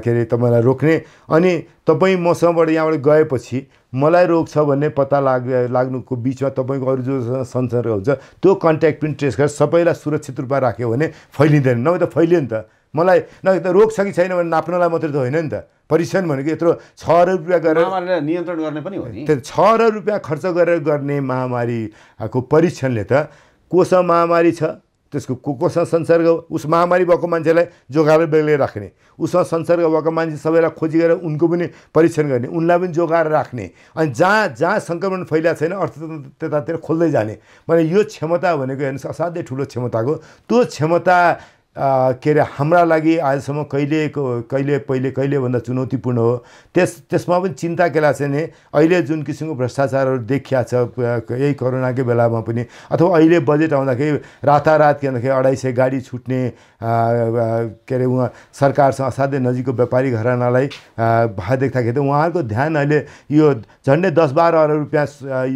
के अरे तपाईँलाई रोक्ने अनि तपाईँ मसँगबाट यहाँबाट गएपछि मलाई रोग छ भन्ने पत्ता लाग लाग्नुको बिचमा तपाईँको अरू जो संसर्ग हुन्छ त्यो कन्ट्याक्ट पनि ट्रेस गरेर सबैलाई सुरक्षित रूपमा राख्यो भने फैलिँदैन नभए त फैलियो नि त मलाई न रोग छ कि छैन भने नाप्नलाई मात्रै त होइन नि त परीक्षण भनेको यत्रो छ अरब रुपियाँ गरेर नियन्त्रण गर्ने पनि हो नि छ रुपियाँ खर्च गरेर गर्ने महामारीको परीक्षणले त कोसँग महामारी छ त्यसको को कोसँग संसर्ग उस महामारी भएको मान्छेलाई जोगाएर बेग्लै राख्ने उसमा संसर्ग भएको मान्छे सबैलाई खोजी गरेर उनको पनि परीक्षण गर्ने उनलाई पनि जोगाएर राख्ने अनि जहाँ जहाँ सङ्क्रमण फैलिएको छैन अर्थतन्त्र त्यतातिर खोल्दै जाने मैले यो क्षमता भनेको हेर्नुहोस् असाध्यै ठुलो क्षमताको त्यो क्षमता के अरे हाम्रा लागि आजसम्म कहिले कहिले पहिले कहिलेभन्दा चुनौतीपूर्ण हो त्यस त्यसमा पनि चिन्ता के लाग्छ भने अहिले जुन किसिमको भ्रष्टाचारहरू देखिया छ यही कोरोनाकै बेलामा पनि अथवा अहिले बजेट आउँदाखेरि रातारात के भन्दाखेरि अढाई सय गाडी छुट्ने के अरे उहाँ सरकारसँग असाध्यै नजिकको व्यापारी घरानालाई भए देख्दाखेरि त उहाँहरूको ध्यान अहिले यो झन्डै दस बाह्र अरब रुपियाँ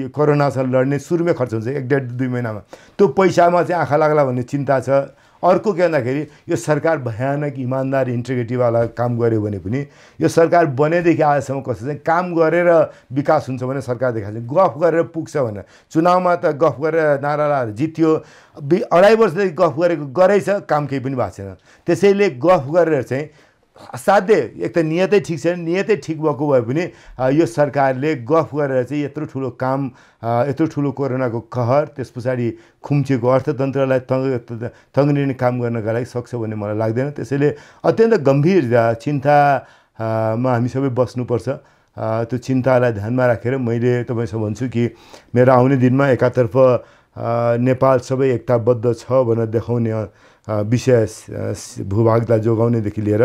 यो कोरोनासँग लड्ने सुरुमै खर्च हुन्छ एक डेढ दुई महिनामा त्यो पैसामा चाहिँ आँखा लाग्ला भन्ने चिन्ता छ अर्को के भन्दाखेरि यो सरकार भयानक इमान्दार इन्टिग्रेटिभवाला काम गऱ्यो भने पनि यो सरकार बनेदेखि आजसम्म कस्तो चाहिँ काम गरेर विकास हुन्छ भने सरकार देखाइन्छ गफ गरेर पुग्छ भनेर चुनावमा त गफ गरेर नारा जित्यो अढाई वर्षदेखि गफ गरेको गरेछ काम केही पनि भएको छैन त्यसैले गफ गरेर चाहिँ असाध्यै एक त नियतै ठिक छैन नियतै ठिक भएको भए पनि यो सरकारले गफ गरेर चाहिँ यत्रो ठुलो काम यत्रो ठुलो कोरोनाको कहर त्यस पछाडि खुम्चेको अर्थतन्त्रलाई तङ तङ्ग्रिने काम गर्नका लागि सक्छ भन्ने मलाई लाग्दैन त्यसैले अत्यन्त गम्भीर चिन्तामा हामी सबै बस्नुपर्छ त्यो चिन्तालाई ध्यानमा राखेर मैले तपाईँसँग भन्छु कि मेरो आउने दिनमा एकातर्फ नेपाल सबै एकताबद्ध छ भनेर देखाउने विषय भूभागलाई जोगाउनेदेखि लिएर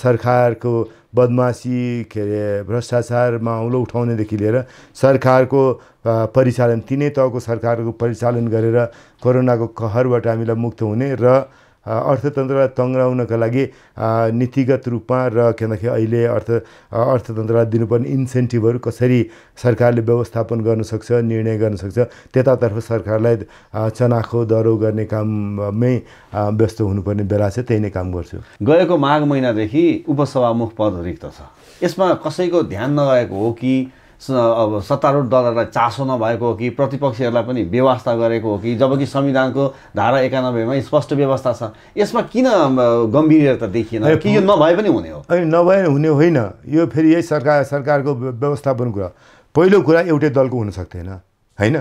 सरकारको बदमासी के अरे भ्रष्टाचारमा औँलो उठाउनेदेखि लिएर सरकारको परिचालन तिनै तहको सरकारको परिचालन गरेर कोरोनाको कहरबाट हामीलाई मुक्त हुने र अर्थतन्त्रलाई तङ्ग्राउनका लागि नीतिगत रूपमा र के भन्दाखेरि अहिले अर्थ अर्थतन्त्रलाई दिनुपर्ने इन्सेन्टिभहरू कसरी सरकारले व्यवस्थापन गर्न सक्छ निर्णय गर्न सक्छ त्यतातर्फ सरकारलाई चनाखो दह्रो गर्ने काममै व्यस्त हुनुपर्ने बेला छ त्यही नै काम गर्छु गएको माघ महिनादेखि उपसभामुख पद रिक्त छ यसमा कसैको ध्यान नगएको हो कि अब सत्तारूढ दलहरूलाई चासो नभएको हो कि प्रतिपक्षीहरूलाई पनि व्यवस्था गरेको हो कि जबकि संविधानको धारा एकानब्बेमा स्पष्ट व्यवस्था छ यसमा किन गम्भीरता देखिएन कि यो नभए पनि हुने हो अनि नभए हुने होइन यो फेरि यही सरकार सरकारको व्यवस्थापन कुरा पहिलो कुरा एउटै दलको हुन सक्दैन होइन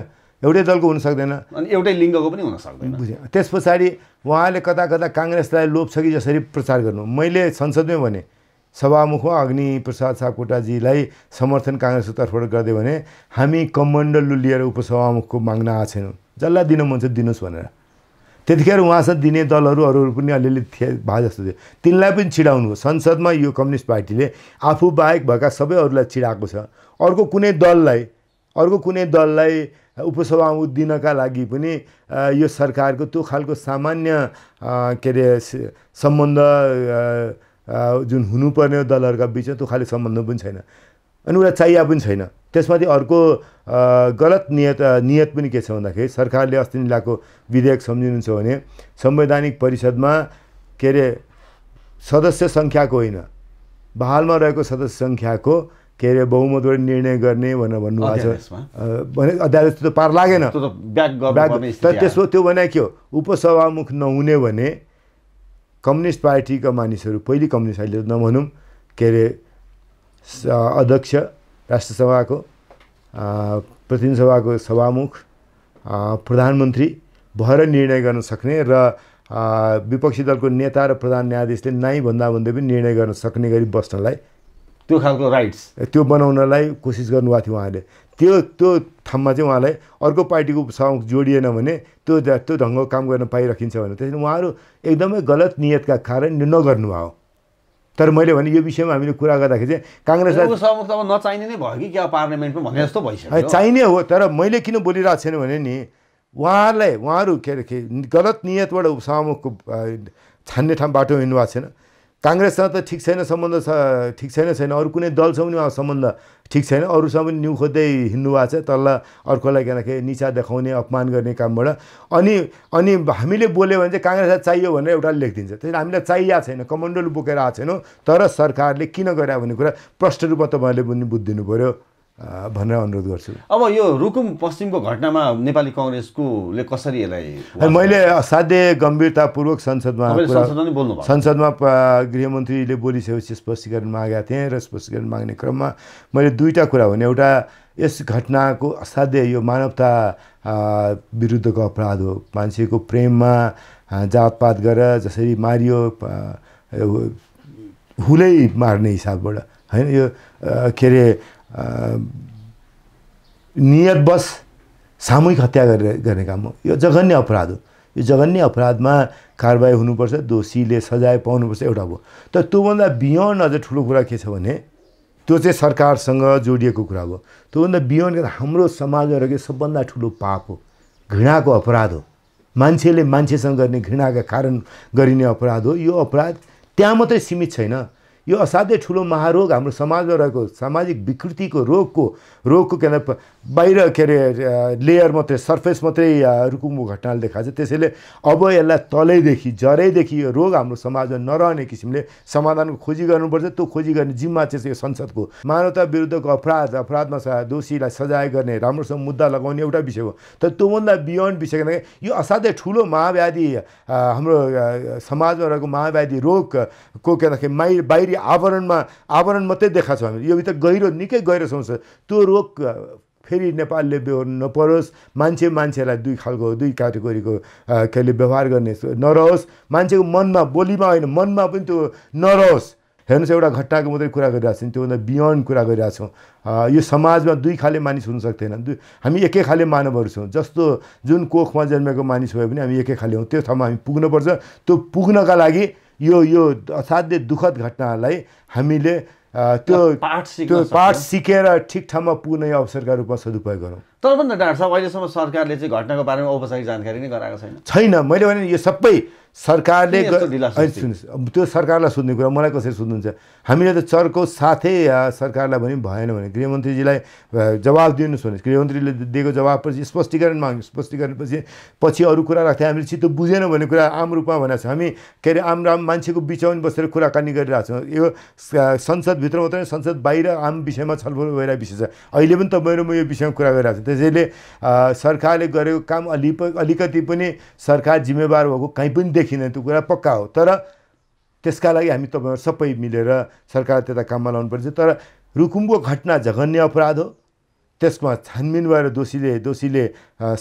एउटै दलको हुन सक्दैन अनि एउटै लिङ्गको पनि हुन सक्दैन बुझेँ त्यस पछाडि उहाँले कता कता काङ्ग्रेसलाई लोप छ कि जसरी प्रचार गर्नु मैले संसदमै भने सभामुख अग्नि प्रसाद सापकोटाजीलाई समर्थन काङ्ग्रेसको तर्फबाट गरिदियो भने हामी कमण्डल लिएर उपसभामुखको माग्न आएको छैनौँ जसलाई दिन मन छ दिनुहोस् भनेर त्यतिखेर उहाँसँग दिने दलहरू अरू पनि अलिअलि थिए भए जस्तो थियो तिनलाई पनि हो संसदमा यो कम्युनिस्ट पार्टीले आफू बाहेक भएका सबै अरूलाई छिडाएको छ अर्को कुनै दललाई अर्को कुनै दललाई उपसभामुख दिनका लागि पनि यो सरकारको त्यो खालको सामान्य के अरे सम्बन्ध जुन हुनुपर्ने हो दलहरूका बिचमा त्यो खालि सम्बन्ध पनि छैन अनि उसलाई चाहिया पनि छैन त्यसमाथि अर्को गलत नियत नियत पनि के छ भन्दाखेरि सरकारले अस्ति ल्याएको विधेयक सम्झिनुहुन्छ भने संवैधानिक परिषदमा के अरे सदस्य सङ्ख्याको होइन बहालमा रहेको सदस्य सङ्ख्याको के अरे बहुमतबाट निर्णय गर्ने भनेर भन्नुभएको छ भने अध्यादेश त पार लागेन त्यसो त्यो भने के हो उपसभामुख नहुने भने कम्युनिस्ट पार्टीका मानिसहरू पहिले कम्युनिस्ट अहिले नभनौँ के अरे अध्यक्ष राष्ट्रसभाको प्रतिनिधि सभाको सभामुख प्रधानमन्त्री भएर निर्णय गर्न सक्ने र विपक्षी दलको नेता र प्रधान न्यायाधीशले नाइ भन्दा भन्दै पनि निर्णय गर्न सक्ने गरी बस्नलाई त्यो खालको राइट्स त्यो बनाउनलाई कोसिस गर्नुभएको थियो उहाँले त्यो त्यो ठाउँमा चाहिँ उहाँलाई अर्को पार्टीको सँग जोडिएन भने त्यो त्यो ढङ्गको काम गर्न पाइराखिन्छ भने त्यसरी उहाँहरू एकदमै गलत नियतका कारण नगर्नु भयो तर मैले भने यो विषयमा हामीले कुरा गर्दाखेरि चाहिँ काङ्ग्रेसलाई नचाहिने नै भयो कि क्या पार्लियामेन्टमा भने जस्तो भइसक्यो चाहिने हो तर मैले किन बोलिरहेको छैन भने नि उहाँहरूलाई उहाँहरू के अरे गलत नियतबाट सहमुखको छान्ने ठाउँ बाटो हिँड्नु भएको छैन काङ्ग्रेससँग त ठिक छैन सम्बन्ध छ ठिक छैन छैन अरू कुनै दलसँग पनि उहाँको सम्बन्ध ठिक छैन अरूसँग पनि न्यु खोज्दै हिँड्नु भएको छ तल्ला अर्कोलाई के निचा देखाउने अपमान गर्ने कामबाट अनि अनि हामीले बोल्यो भने चाहिँ काङ्ग्रेसलाई चाहियो भनेर एउटा लेखिदिन्छ त्यसले हामीलाई चाहिएको छैन कमण्डल बोकेर आएको छैनौँ तर सरकारले किन गरे भन्ने कुरा प्रष्ट रूपमा तपाईँहरूले पनि बुझिदिनु पऱ्यो भनेर अनुरोध गर्छु अब यो रुकुम पश्चिमको घटनामा नेपाली ले कसरी यसलाई मैले असाध्य गम्भीरतापूर्वक संसदमा संसदमा गृहमन्त्रीले बोलिसकेपछि स्पष्टीकरण मागेका थिएँ र स्पष्टीकरण माग्ने क्रममा मैले दुईवटा कुरा भने एउटा यस घटनाको असाध्य यो मानवता विरुद्धको अपराध हो मान्छेको प्रेममा जातपात गरेर जसरी मारियो हुलै मार्ने हिसाबबाट होइन यो के अरे नियतवश सामूहिक हत्या गरेर गर्ने काम हो यो जघन्य अपराध हो यो जघन्य अपराधमा कारवाही हुनुपर्छ दोषीले सजाय पाउनुपर्छ एउटा भयो तर त्योभन्दा बियन्ड अझ ठुलो कुरा के छ भने त्यो चाहिँ सरकारसँग जोडिएको कुरा भयो त्योभन्दा बियन्ड हाम्रो समाजहरू के सबभन्दा ठुलो पाप हो घृणाको अपराध हो मान्छेले मान्छेसँग गर्ने घृणाका कारण गरिने अपराध हो यो अपराध त्यहाँ मात्रै सीमित छैन यो असाध्यै ठुलो महारोग हाम्रो समाजमा रहेको सामाजिक विकृतिको रोगको रोगको के अरे बाहिर के अरे लेयर मात्रै सर्फेस मात्रै रुकुमको घटनाले देखाएको छ त्यसैले अब यसलाई तलैदेखि जरैदेखि यो रोग हाम्रो समाजमा नरहने किसिमले समाधानको खोजी गर्नुपर्छ त्यो खोजी गर्ने जिम्मा चाहिँ यो संसदको मानवता विरुद्धको अपराध अपराधमा दोषीलाई सजाय गर्ने राम्रोसँग मुद्दा लगाउने एउटा विषय हो तर त्योभन्दा बियोन्ड विषय किनकि यो असाध्यै ठुलो महाव्याधि हाम्रो समाजमा रहेको महाव्याधि रोगको के भन्दाखेरि माइ बाहिर आवरणमा आवरण मात्रै देखाएको छौँ हामी भित्र गहिरो निकै गहिरो छ त्यो रोग फेरि नेपालले बेहोर्नु नपरोस् मान्छे मान्छेलाई दुई खालको दुई क्याटेगोरीको के अरे व्यवहार गर्ने नरहोस् मान्छेको मनमा बोलीमा होइन मनमा पनि त्यो नरहोस् हेर्नुहोस् एउटा घटनाको मात्रै कुरा गरिरहेको छौँ त्योभन्दा बियोन्ड कुरा गरिरहेको छौँ यो समाजमा दुई खाले मानिस हुन सक्दैन दुई हामी एकै खाले मानवहरू छौँ जस्तो जुन कोखमा जन्मेको मानिस भए पनि हामी एकै खाले हौँ त्यो ठाउँमा हामी पुग्नुपर्छ त्यो पुग्नका लागि यो यो असाध्य दुःखद घटनाहरूलाई हामीले त्यो पाठ पाठ सिकेर ठिक ठाउँमा पुग्ने अवसरका रूपमा सदुपयोग गरौँ तर पनि त डाक्टर साहब अहिलेसम्म सरकारले चाहिँ घटनाको बारेमा औपचारिक जानकारी नै गराएको छैन छैन मैले भने यो सबै सरकारले त्यो सरकारलाई सोध्ने कुरा मलाई कसरी सोध्नुहुन्छ हामीले त चर्को साथै सरकारलाई भने भएन भने गृहमन्त्रीजीलाई जवाब दिनुहोस् भने गृहमन्त्रीले दिएको जवाबपछि स्पष्टीकरण माग्यो स्पष्टीकरण पछि पछि अरू कुरा राख्थ्यो हामीले चित्त बुझेनौँ भन्ने कुरा आम रूपमा भनेको छ हामी के अरे आम राम मान्छेको बिचमा बसेर कुराकानी गरिरहेछौँ यो संसदभित्र मात्रै संसद बाहिर आम विषयमा छलफल भइरहेको विषय छ अहिले पनि तपाईँहरू म यो विषयमा कुरा गरिरहेको छु त्यसैले सरकारले गरेको काम अलि अलिकति पनि सरकार जिम्मेवार भएको कहीँ पनि देखिँदैन त्यो कुरा पक्का हो तर त्यसका लागि हामी तपाईँहरू सबै मिलेर सरकार त्यता काममा लाउनु पर्छ तर रुकुमको घटना झगन्य अपराध हो त्यसमा छानबिन भएर दोषीले दोषीले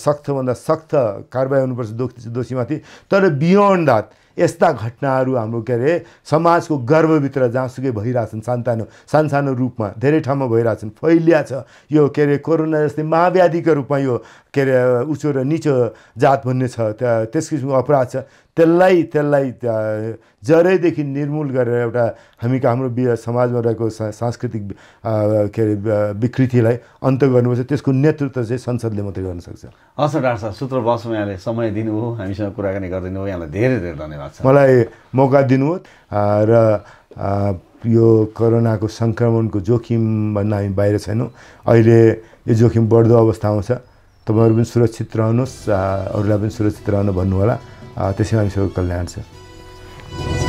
सख्तभन्दा सख्त कारवाही हुनुपर्छ दोषीमाथि तर बियोन्ड द्याट यस्ता घटनाहरू हाम्रो के अरे समाजको गर्वभित्र जहाँसुकै भइरहेछन् सानसानो सानसानो रूपमा धेरै ठाउँमा भइरहेछन् फैलिया छ यो के अरे कोरोना जस्तै महाव्याधिको रूपमा यो के अरे उचो र निचो जात भन्ने छ त्यस किसिमको अपराध छ त्यसलाई त्यसलाई जरैदेखि निर्मूल गरेर एउटा हामी हाम्रो समाजमा रहेको सांस्कृतिक के अरे विकृतिलाई अन्त गर्नुपर्छ त्यसको नेतृत्व चाहिँ संसदले मात्रै गर्न सक्छ हस् डाक्टर साहब सूत्र बसमा यहाँले समय दिनुभयो हामीसँग कुराकानी गरिदिनु भयो यहाँलाई धेरै धेरै धन्यवाद मलाई मौका दिनुभयो र यो कोरोनाको सङ्क्रमणको जोखिमभन्दा हामी बाहिर छैनौँ अहिले यो जोखिम बढ्दो अवस्था आउँछ तपाईँहरू पनि सुरक्षित रहनुहोस् अरूलाई पनि सुरक्षित रहनु भन्नु होला त्यसैमा हामी कल्याण छ